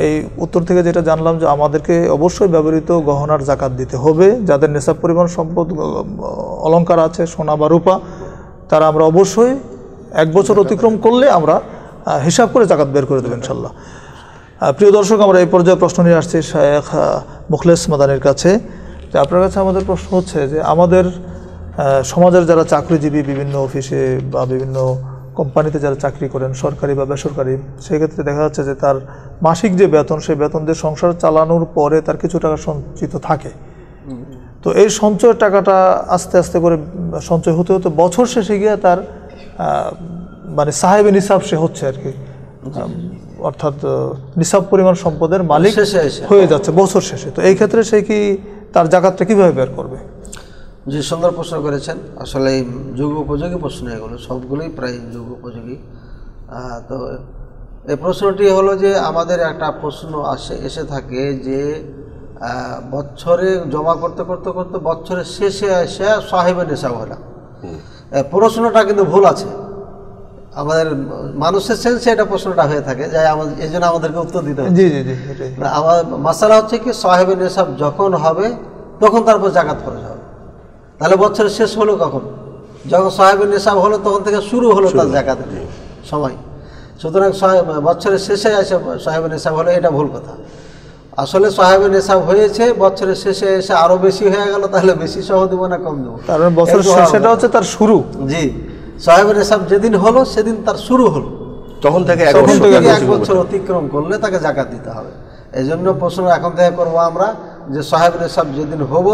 এই উত্তর থেকে যেটা জানলাম যে আমাদেরকে অবশ্যই ব্যবহৃত গহনার জাকাত দিতে হবে যাদের নেশা পরিমাণ সম্পদ অলঙ্কার আছে সোনা বা রূপা তারা আমরা অবশ্যই এক বছর অতিক্রম করলে আমরা হিসাব করে জাকাত বের করে দেবো ইনশাল্লাহ প্রিয় দর্শক আমরা এই পর্যায়ে প্রশ্ন নিয়ে আসছি শায়েখ মুখলেস মাদানের কাছে যে আপনার কাছে আমাদের প্রশ্ন হচ্ছে যে আমাদের সমাজের যারা চাকরিজীবী বিভিন্ন অফিসে বা বিভিন্ন কোম্পানিতে যারা চাকরি করেন সরকারি বা বেসরকারি সেক্ষেত্রে দেখা যাচ্ছে যে তার মাসিক যে বেতন সেই বেতন দিয়ে সংসার চালানোর পরে তার কিছু টাকা সঞ্চিত থাকে তো এই সঞ্চয়ের টাকাটা আস্তে আস্তে করে সঞ্চয় হতে হতে বছর শেষে গিয়ে তার মানে সাহেব নিসাব সে হচ্ছে আর কি অর্থাৎ নিসাব পরিমাণ সম্পদের মালিক হয়ে যাচ্ছে বছর শেষে তো এই ক্ষেত্রে সে কি তার জাকাতটা কীভাবে বের করবে যে সুন্দর প্রশ্ন করেছেন আসলে এই যুগ উপযোগী প্রশ্ন এগুলো সবগুলোই প্রায় যুগ উপযোগী তো এই প্রশ্নটি হলো যে আমাদের একটা প্রশ্ন আসে এসে থাকে যে বছরে জমা করতে করতে করতে বছরের শেষে এসে সাহেব নেশা হলাম প্রশ্নটা কিন্তু ভুল আছে আমাদের মানুষের সেন্সে এটা প্রশ্নটা হয়ে থাকে যাই আমাদের এই জন্য আমাদেরকে উত্তর দিতে হবে জি আমার মশালা হচ্ছে কি সাহেব নেশা যখন হবে তখন তারপর জাকাত খরচ হবে তাহলে বছরের শেষ হলো কখন যখন সাহেবের নেশাব হলো তখন থেকে শুরু হলো তার জাকাতের সময় সুতরাং বছরের শেষে এসে সাহেবের নেশাব হলো এটা ভুল কথা আসলে সাহেবের নেশাব হয়েছে বছরের শেষে এসে আরো বেশি হয়ে গেল তাহলে বেশি সহ দেবো না কম দেবো কারণ মানে বছরের শেষেটা হচ্ছে তার শুরু জি সাহেবের নেশাব যেদিন হলো সেদিন তার শুরু হলো তখন থেকে এক বছর অতিক্রম করলে তাকে জাকাত দিতে হবে এই জন্য প্রশ্ন এখন থেকে করবো আমরা যে সাহেব রেসাব যেদিন হব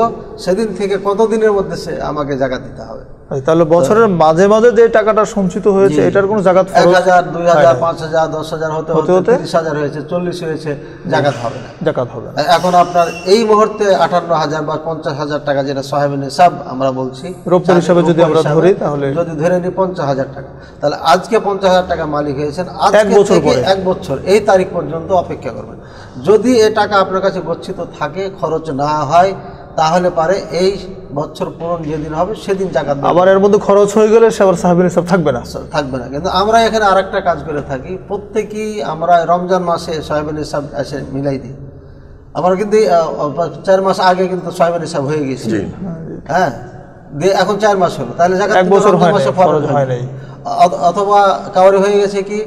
সেদিন থেকে কতদিনের মধ্যে সে আমাকে জায়গা দিতে হবে আচ্ছা, তাহলে বছরের মাঝে মাঝে যে টাকাটা সঞ্চিত হয়েছে এটার কোনো জায়গা এক হাজার দুই হাজার হ্যাঁ। পাঁচ হাজার দশ হাজার হতে হতে হতে তিরিশ হাজার হয়েছে চল্লিশ হয়েছে জাগাত হবে না জাকাত হবে এখন আপনার এই মুহূর্তে আটান্ন হাজার বা পঞ্চাশ হাজার টাকা যেটা সাহেব নিসাব আমরা বলছি রোপণ হিসাবে যদি আমরা ধরি তাহলে যদি ধরে নিই পঞ্চাশ হাজার টাকা তাহলে আজকে পঞ্চাশ হাজার টাকা মালিক হয়েছেন এক বছর এক বছর এই তারিখ পর্যন্ত অপেক্ষা করবেন যদি এ টাকা আপনার কাছে গচ্ছিত থাকে খরচ না হয় তাহলে পারে এই বছর পূরণ যেদিন হবে সেদিন জাকাত আবার এর মধ্যে খরচ হয়ে গেলে সে আবার হিসাব থাকবে না থাকবে না কিন্তু আমরা এখানে আরেকটা কাজ করে থাকি প্রত্যেকেই আমরা রমজান মাসে সাহেবের হিসাব এসে মিলাই দিই আমার কিন্তু চার মাস আগে কিন্তু সাহেবের হিসাব হয়ে গেছে হ্যাঁ দিয়ে এখন চার মাস হলো তাহলে এক বছর মাসে খরচ অথবা কাউরে হয়ে গেছে কি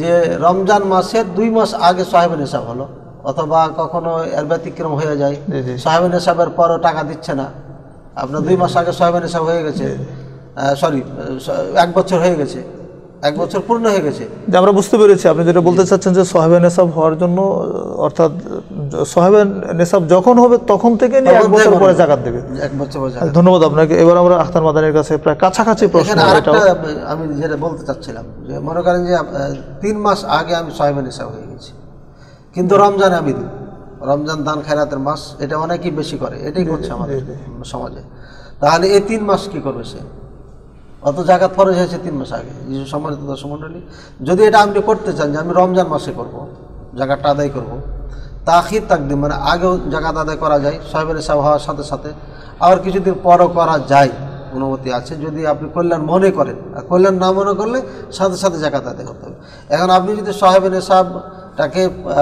যে রমজান মাসে দুই মাস আগে সাহেবের হিসাব হলো অথবা কখনো এর ব্যতিক্রম হয়ে যায় সাহেবেন হিসাবের পরও টাকা দিচ্ছে না আপনার দুই মাস আগে সাহেবেন হিসাব হয়ে গেছে সরি এক বছর হয়ে গেছে এক বছর পূর্ণ হয়ে গেছে যে আমরা বুঝতে পেরেছি আপনি যেটা বলতে চাচ্ছেন যে সোহাবে নেশাব হওয়ার জন্য অর্থাৎ সোহাবে নেশাব যখন হবে তখন থেকে নিয়ে এক বছর পরে জাকাত দেবে এক বছর পরে ধন্যবাদ আপনাকে এবার আমরা আখতার মাদানের কাছে প্রায় কাছাকাছি প্রশ্ন আমি যেটা বলতে চাচ্ছিলাম যে মনে করেন যে তিন মাস আগে আমি সোহাবে নেশাব হয়ে গেছি কিন্তু রমজানে আমি দিই রমজান দান খায়রাতের মাস এটা অনেকই বেশি করে এটাই করছে আমাদের সমাজে তাহলে এই তিন মাস কি করবে সে অত জায়গা ফরজ হয়েছে তিন মাস আগে যিশু সম্মানিত দর্শক মন্ডলী যদি এটা আপনি করতে চান যে আমি রমজান মাসে করব জায়গাটা আদায় করব তাখির তাকদিম মানে আগেও জাকাত আদায় করা যায় সাহেবের সাহেব হওয়ার সাথে সাথে আবার কিছুদিন পরও করা যায় অনুমতি আছে যদি আপনি কল্যাণ মনে করেন আর কল্যাণ না মনে করলে সাথে সাথে জাকাত আদায় করতে হবে এখন আপনি যদি সাহেবের সাহেব তাকে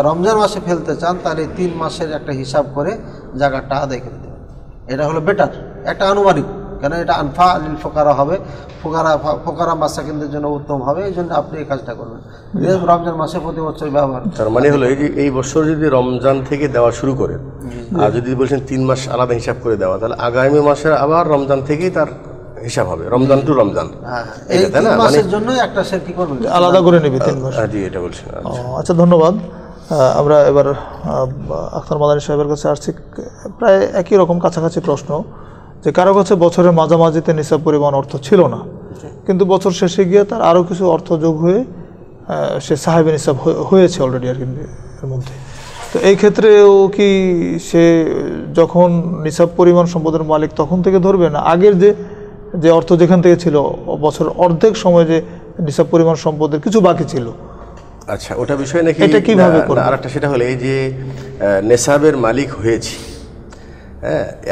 রমজান মাসে ফেলতে চান তাহলে তিন মাসের একটা হিসাব করে জায়গাটা আদায় করে দেবেন এটা হলো বেটার একটা আনুমানিক কেন এটা আনফা আলিল ফোকারা হবে ফোকারা ফোকারা কিন্তু জন্য উত্তম হবে এই জন্য আপনি এই কাজটা করবেন রমজান মাসে প্রতি বছর ব্যবহার তার মানে হলো এই যে এই বছর যদি রমজান থেকে দেওয়া শুরু করে আর যদি বলছেন তিন মাস আলাদা হিসাব করে দেওয়া তাহলে আগামী মাসে আবার রমজান থেকেই তার হিসাব হবে রমজান টু রমজান হ্যাঁ, হ্যাঁ। মানে- আলাদা করে নেবে এটা আচ্ছা।, আচ্ছা ধন্যবাদ আমরা এবার আখতার মাদানী সাহেবের কাছে আসছি প্রায় একই রকম কাছাকাছি প্রশ্ন যে কারো কাছে বছরের মাঝামাঝিতে নিসাব পরিমাণ অর্থ ছিল না আচ্ছা। কিন্তু বছর শেষে গিয়ে তার আরও কিছু অর্থ যোগ হয়ে সে সাহেব নিসাব হয়েছে অলরেডি আর কি এর মধ্যে তো এই ক্ষেত্রেও কি সে যখন নিসাব পরিমাণ সম্পদের মালিক তখন থেকে ধরবে না আগের যে যে অর্থ যেখান থেকে ছিল বছর অর্ধেক সময় যে নিসাব পরিমাণ সম্পদের কিছু বাকি ছিল আচ্ছা ওটা বিষয় নাকি এটা কিভাবে আর একটা সেটা হলো এই যে নেশাবের মালিক হয়েছি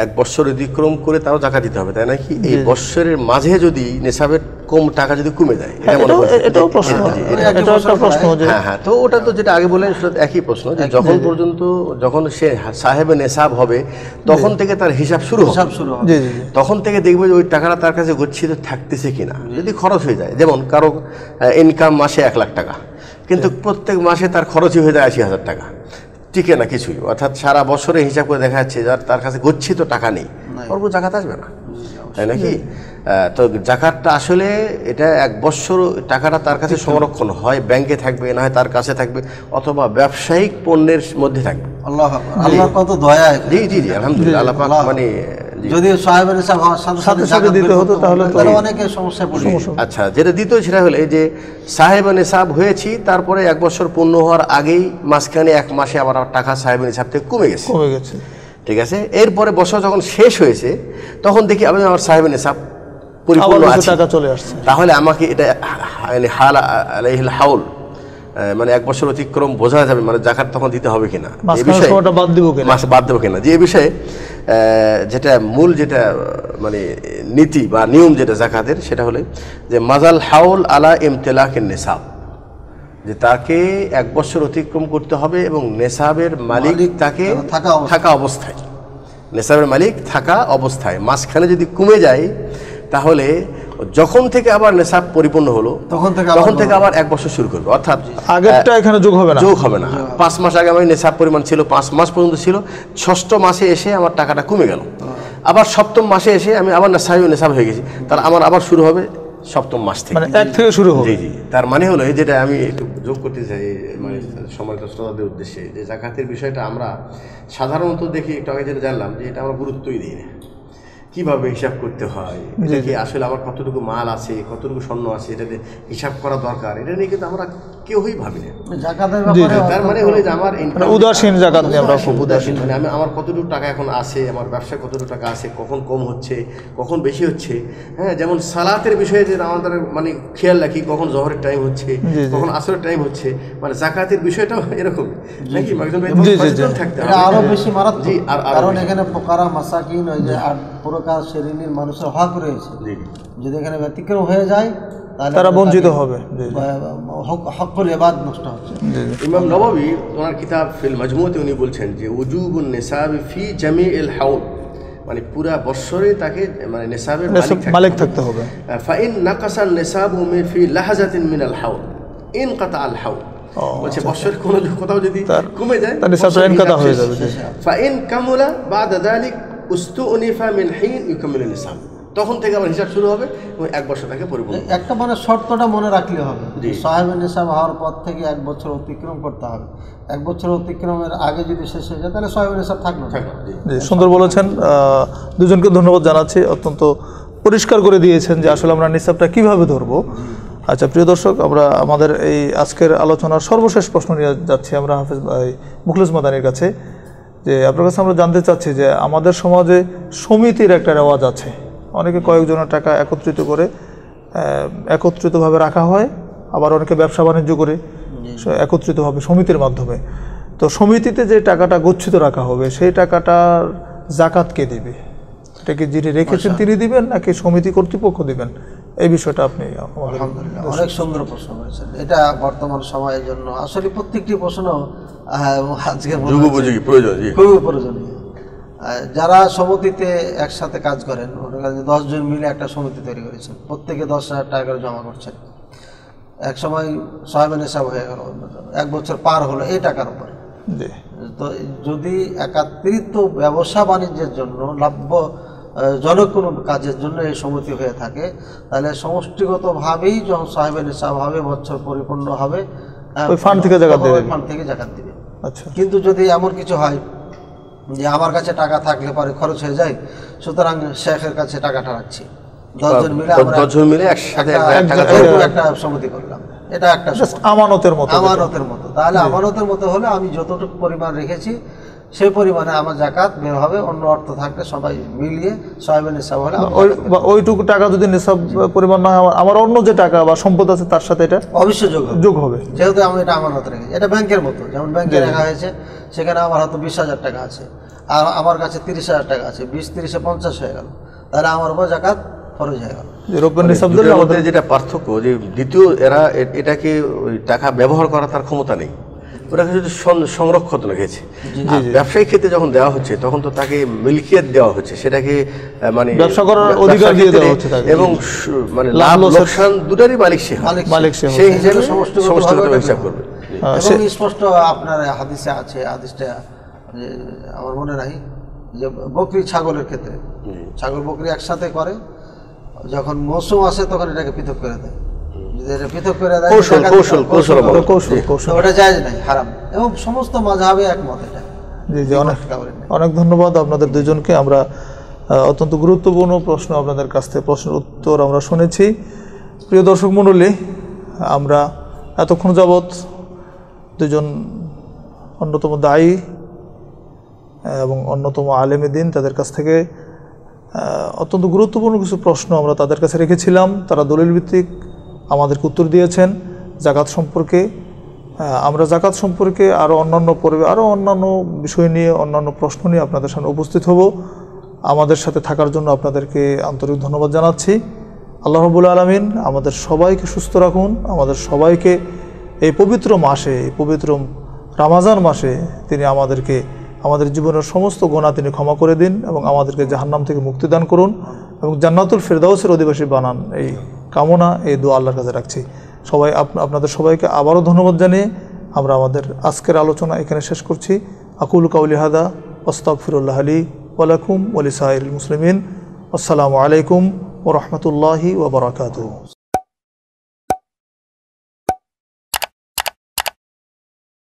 এক বৎসর অতিক্রম করে তাও টাকা দিতে হবে তাই নাকি এই বৎসরের মাঝে যদি নেশাবের কম টাকা যদি কমে যায় হ্যাঁ, প্রশ্ন হ্যাঁ হ্যাঁ তো ওটা তো যেটা আগে বললেন সেটা একই প্রশ্ন যে যখন পর্যন্ত যখন সে সাহেবে নেশাব হবে তখন থেকে তার হিসাব শুরু হিসাব শুরু হবে তখন থেকে দেখবে যে ওই টাকাটা তার কাছে গচ্ছিত থাকতেছে কিনা যদি খরচ হয়ে যায় যেমন কারো ইনকাম মাসে এক লাখ টাকা কিন্তু প্রত্যেক মাসে তার খরচই হয়ে যায় আশি হাজার টাকা টিকে না কিছুই অর্থাৎ সারা বছরে হিসাব করে দেখা যাচ্ছে যার তার কাছে গচ্ছিত টাকা নেই ওর জায়গাতে আসবে না তাই নাকি তো জাকাতটা আসলে এটা এক বছর টাকাটা তার কাছে সংরক্ষণ হয় ব্যাংকে থাকবে না হয় তার কাছে থাকবে অথবা ব্যবসায়িক পণ্যের মধ্যে থাকবে আল্লাহ আল্লাহ কত দয়া জি জি জি আলহামদুলিল্লাহ আল্লাহ মানে যদি সাহেবের সাথে দিতে হতো তাহলে অনেকে সমস্যা পড়বে আচ্ছা যেটা দিত সেটা হলে যে সাহেব নিসাব হয়েছি তারপরে এক বছর পূর্ণ হওয়ার আগেই মাঝখানে এক মাসে আবার টাকা সাহেবের নিসাব থেকে কমে গেছে ঠিক আছে এরপরে বছর যখন শেষ হয়েছে তখন দেখি আমি আমার সাহেব নিসাব পরিপূর্ণ আছে টাকা চলে আসছে তাহলে আমাকে এটা হাল হাউল মানে এক বছর অতিক্রম বোঝা যাবে মানে জাকাত তখন দিতে হবে কিনা এই বিষয়ে বাদ দেবো কিনা বাদ দেবো কিনা যে বিষয়ে যেটা মূল যেটা মানে নীতি বা নিয়ম যেটা জাকাতের সেটা হলে যে মাজাল হাউল আলা ইমতেলাকের নেশাব যে তাকে এক বছর অতিক্রম করতে হবে এবং নেশাবের মালিক তাকে থাকা অবস্থায় নেশাবের মালিক থাকা অবস্থায় মাঝখানে যদি কমে যায় তাহলে যখন থেকে আবার নেশা পরিপূর্ণ হলো তখন থেকে তখন থেকে আবার এক বছর শুরু করবে অর্থাৎ আগেরটা এখানে যোগ হবে না যোগ হবে না পাঁচ মাস আগে আমার নেশাব পরিমাণ ছিল পাঁচ মাস পর্যন্ত ছিল ষষ্ঠ মাসে এসে আমার টাকাটা কমে গেল হ্যাঁ। আবার সপ্তম মাসে এসে আমি আবার নেশাবি নেশা হয়ে গেছি তার আমার আবার শুরু হবে সপ্তম মাস থেকে মানে এক থেকে শুরু হবে জি তার মানে হলো যেটা আমি একটু যোগ করতে চাই মানে সময় শ্রোতাদের উদ্দেশ্যে যে জাকাতের বিষয়টা আমরা সাধারণত দেখি একটু আগে যেটা জানলাম যে এটা আমরা গুরুত্বই দিই না কিভাবে হিসাব করতে হয় আসলে আমার কতটুকু মাল আছে কতটুকু স্বর্ণ আছে এটাতে হিসাব করা দরকার এটা নিয়ে কিন্তু আমরা কেউই ভাবে তার মানে হলে যে আমার মানে উদাসীন জাকাত উদাসীন মানে আমি আমার কতটুকু টাকা এখন আছে আমার ব্যবসা কতটুকু টাকা আছে কখন কম হচ্ছে কখন বেশি হচ্ছে হ্যাঁ যেমন সালাতের বিষয়ে যে আমাদের মানে খেয়াল রাখি কখন জহরের টাইম হচ্ছে কখন আসরের টাইম হচ্ছে মানে জাকাতের বিষয়টাও এরকম নাকি থাকতে হবে আরো বেশি মারাত্মক জি আর কারণ এখানে পোকারা মাসাকিন ওই যে আর পুরো কাজ শ্রেণীর মানুষের হক রয়েছে যদি এখানে ব্যতিক্রম হয়ে যায় তারা বঞ্চিত হবে এবাদ নষ্ট হচ্ছে ইমাম নবাবী ওনার কিতাব ফিল মজমুতে উনি বলছেন যে উজুবুন নেশাব ফি জামি এল হাউল মানে পুরা বৎসরে তাকে মানে মালিক থাকতে হবে fine নাকাসান নেশাব fee লাহাজাতিন mean Al হাউল in কাতা আল হাউল বলছে আচ্ছা, বৎসর আচ্ছা। কোথাও যদি কমে যায় হয়ে যাবে ফাইন কামুলা বাদ দালিক উস্তু উনিফা মিন হিন ইউকামিল নেশাব তখন থেকে আবার হিসাব শুরু হবে এবং এক বছর তাকে পরিপূর্ণ একটা মানে শর্তটা মনে রাখলে হবে সাহেবের নিসাব হওয়ার পর থেকে এক বছর অতিক্রম করতে হবে এক বছর অতিক্রমের আগে যদি শেষ হয়ে যায় তাহলে সাহেবের নিসাব থাকবে সুন্দর বলেছেন দুজনকে ধন্যবাদ জানাচ্ছি অত্যন্ত পরিষ্কার করে দিয়েছেন যে আসলে আমরা নিসাবটা কিভাবে ধরবো আচ্ছা প্রিয় দর্শক আমরা আমাদের এই আজকের আলোচনার সর্বশেষ প্রশ্ন নিয়ে যাচ্ছি আমরা হাফেজ ভাই মুখলেস মাদানির কাছে যে আপনার কাছে আমরা জানতে চাচ্ছি যে আমাদের সমাজে সমিতির একটা রেওয়াজ আছে অনেকে কয়েকজনের টাকা একত্রিত করে একত্রিতভাবে রাখা হয় আবার অনেকে ব্যবসা বাণিজ্য করে একত্রিতভাবে সমিতির মাধ্যমে তো সমিতিতে যে টাকাটা গচ্ছিত রাখা হবে সেই টাকাটার জাকাত কে দেবে এটাকে যিনি রেখেছেন আচ্ছা। তিনি দিবেন নাকি সমিতি কর্তৃপক্ষ দিবেন এই বিষয়টা আপনি অনেক সুন্দর প্রশ্ন করেছেন এটা বর্তমান সময়ের জন্য আসলে প্রত্যেকটি প্রশ্ন আজকে খুবই প্রয়োজনীয় যারা সমিতিতে একসাথে কাজ করেন যে দশজন মিলে একটা সমিতি তৈরি করেছেন প্রত্যেকে দশ হাজার টাকা করে জমা করছেন এক সময় সয়াবিন হিসাব হয়ে গেল এক বছর পার হলো এই টাকার উপর তো যদি একাত্রিত ব্যবসা বাণিজ্যের জন্য লাভ্য জনক কোনো কাজের জন্য এই সমিতি হয়ে থাকে তাহলে সমষ্টিগতভাবেই যখন সাহেবের হিসাব হবে বছর পরিপূর্ণ হবে ফান্ড থেকে জায়গা দেবে ফান্ড থেকে আচ্ছা কিন্তু যদি এমন কিছু হয় যে আমার কাছে টাকা থাকলে পরে খরচ হয়ে যায় সুতরাং শেখের কাছে টাকাটা রাখছি দশজন মিলে দশজন মিলে একসাথে একটা সমিতি করলাম এটা একটা আমানতের মতো আমানতের মতো তাহলে আমানতের মতো হলে আমি যতটুকু পরিমাণ রেখেছি সেই পরিমাণে আমার জাকাত বের হবে অন্য অর্থ থাকলে সবাই মিলিয়ে সয়াবিন নিসাব হলে ওইটুকু টাকা যদি নিঃসব পরিমাণ না হয় আমার অন্য যে টাকা বা সম্পদ আছে তার সাথে এটা অবশ্যই যোগ যোগ হবে যেহেতু আমি এটা আমার হাতে রেখেছি এটা ব্যাংকের মতো যেমন ব্যাংকে রাখা হয়েছে সেখানে আমার হয়তো বিশ হাজার টাকা আছে আর আমার কাছে তিরিশ হাজার টাকা আছে বিশ তিরিশে পঞ্চাশ হয়ে গেল তাহলে আমার উপর জাকাত ফরজ হয়ে গেল মানে যেটা পার্থক্য যে দ্বিতীয় এরা এটাকে টাকা ব্যবহার করার তার ক্ষমতা নেই ওটাকে যদি সংরক্ষণ রেখেছে ব্যবসায়িক ক্ষেত্রে যখন দেওয়া হচ্ছে তখন তো তাকে মিল্কিয়ত দেওয়া হচ্ছে সেটাকে মানে ব্যবসা করার অধিকার দিয়ে দেওয়া হচ্ছে এবং মানে লাভ লোকসান দুটারই মালিক সে মালিক সে হিসেবে সমস্ত হিসাব করবে হ্যাঁ, স্পষ্ট আপনার হাদিসে আছে হাদিসটা যে আমার মনে নাই যে বকরি ছাগলের ক্ষেত্রে ছাগল বকরি একসাথে করে যখন মৌসুম আসে তখন এটাকে পৃথক করে দেয় যদি এটা পৃথক করে দেয় ওটা যায় নাই হারাম এবং সমস্ত মাঝাবে একমত এটা জি জি অনেক অনেক ধন্যবাদ আপনাদের দুজনকে আমরা অত্যন্ত গুরুত্বপূর্ণ প্রশ্ন আপনাদের কাছ থেকে প্রশ্নের উত্তর আমরা শুনেছি প্রিয় দর্শক মণ্ডলী আমরা এতক্ষণ যাবৎ দুজন অন্যতম দায়ী এবং অন্যতম আলেম দিন তাদের কাছ থেকে অত্যন্ত গুরুত্বপূর্ণ কিছু প্রশ্ন আমরা তাদের কাছে রেখেছিলাম তারা দলিল ভিত্তিক আমাদেরকে উত্তর দিয়েছেন জাকাত সম্পর্কে আমরা জাকাত সম্পর্কে আরও অন্যান্য পর্বে আরও অন্যান্য বিষয় নিয়ে অন্যান্য প্রশ্ন নিয়ে আপনাদের সামনে উপস্থিত হব আমাদের সাথে থাকার জন্য আপনাদেরকে আন্তরিক ধন্যবাদ জানাচ্ছি আল্লাহ রবুল আলমিন আমাদের সবাইকে সুস্থ রাখুন আমাদের সবাইকে এই পবিত্র মাসে এই পবিত্র রামাজান মাসে তিনি আমাদেরকে আমাদের জীবনের সমস্ত গোনা তিনি ক্ষমা করে দিন এবং আমাদেরকে জাহান্নাম থেকে মুক্তি দান করুন এবং জান্নাতুল ফেরদাউসের অধিবাসী বানান এই কামনা এই দু আল্লাহর কাছে রাখছি সবাই আপনাদের সবাইকে আবারও ধন্যবাদ জানিয়ে আমরা আমাদের আজকের আলোচনা এখানে শেষ করছি আকুল কাউলি হাদা ওস্তাক ফিরুল্লাহ আলী ওয়ালাইকুম ওলি সাহির মুসলিমিন আসসালামু আলাইকুম ও রহমতুল্লাহি ওবরাকাত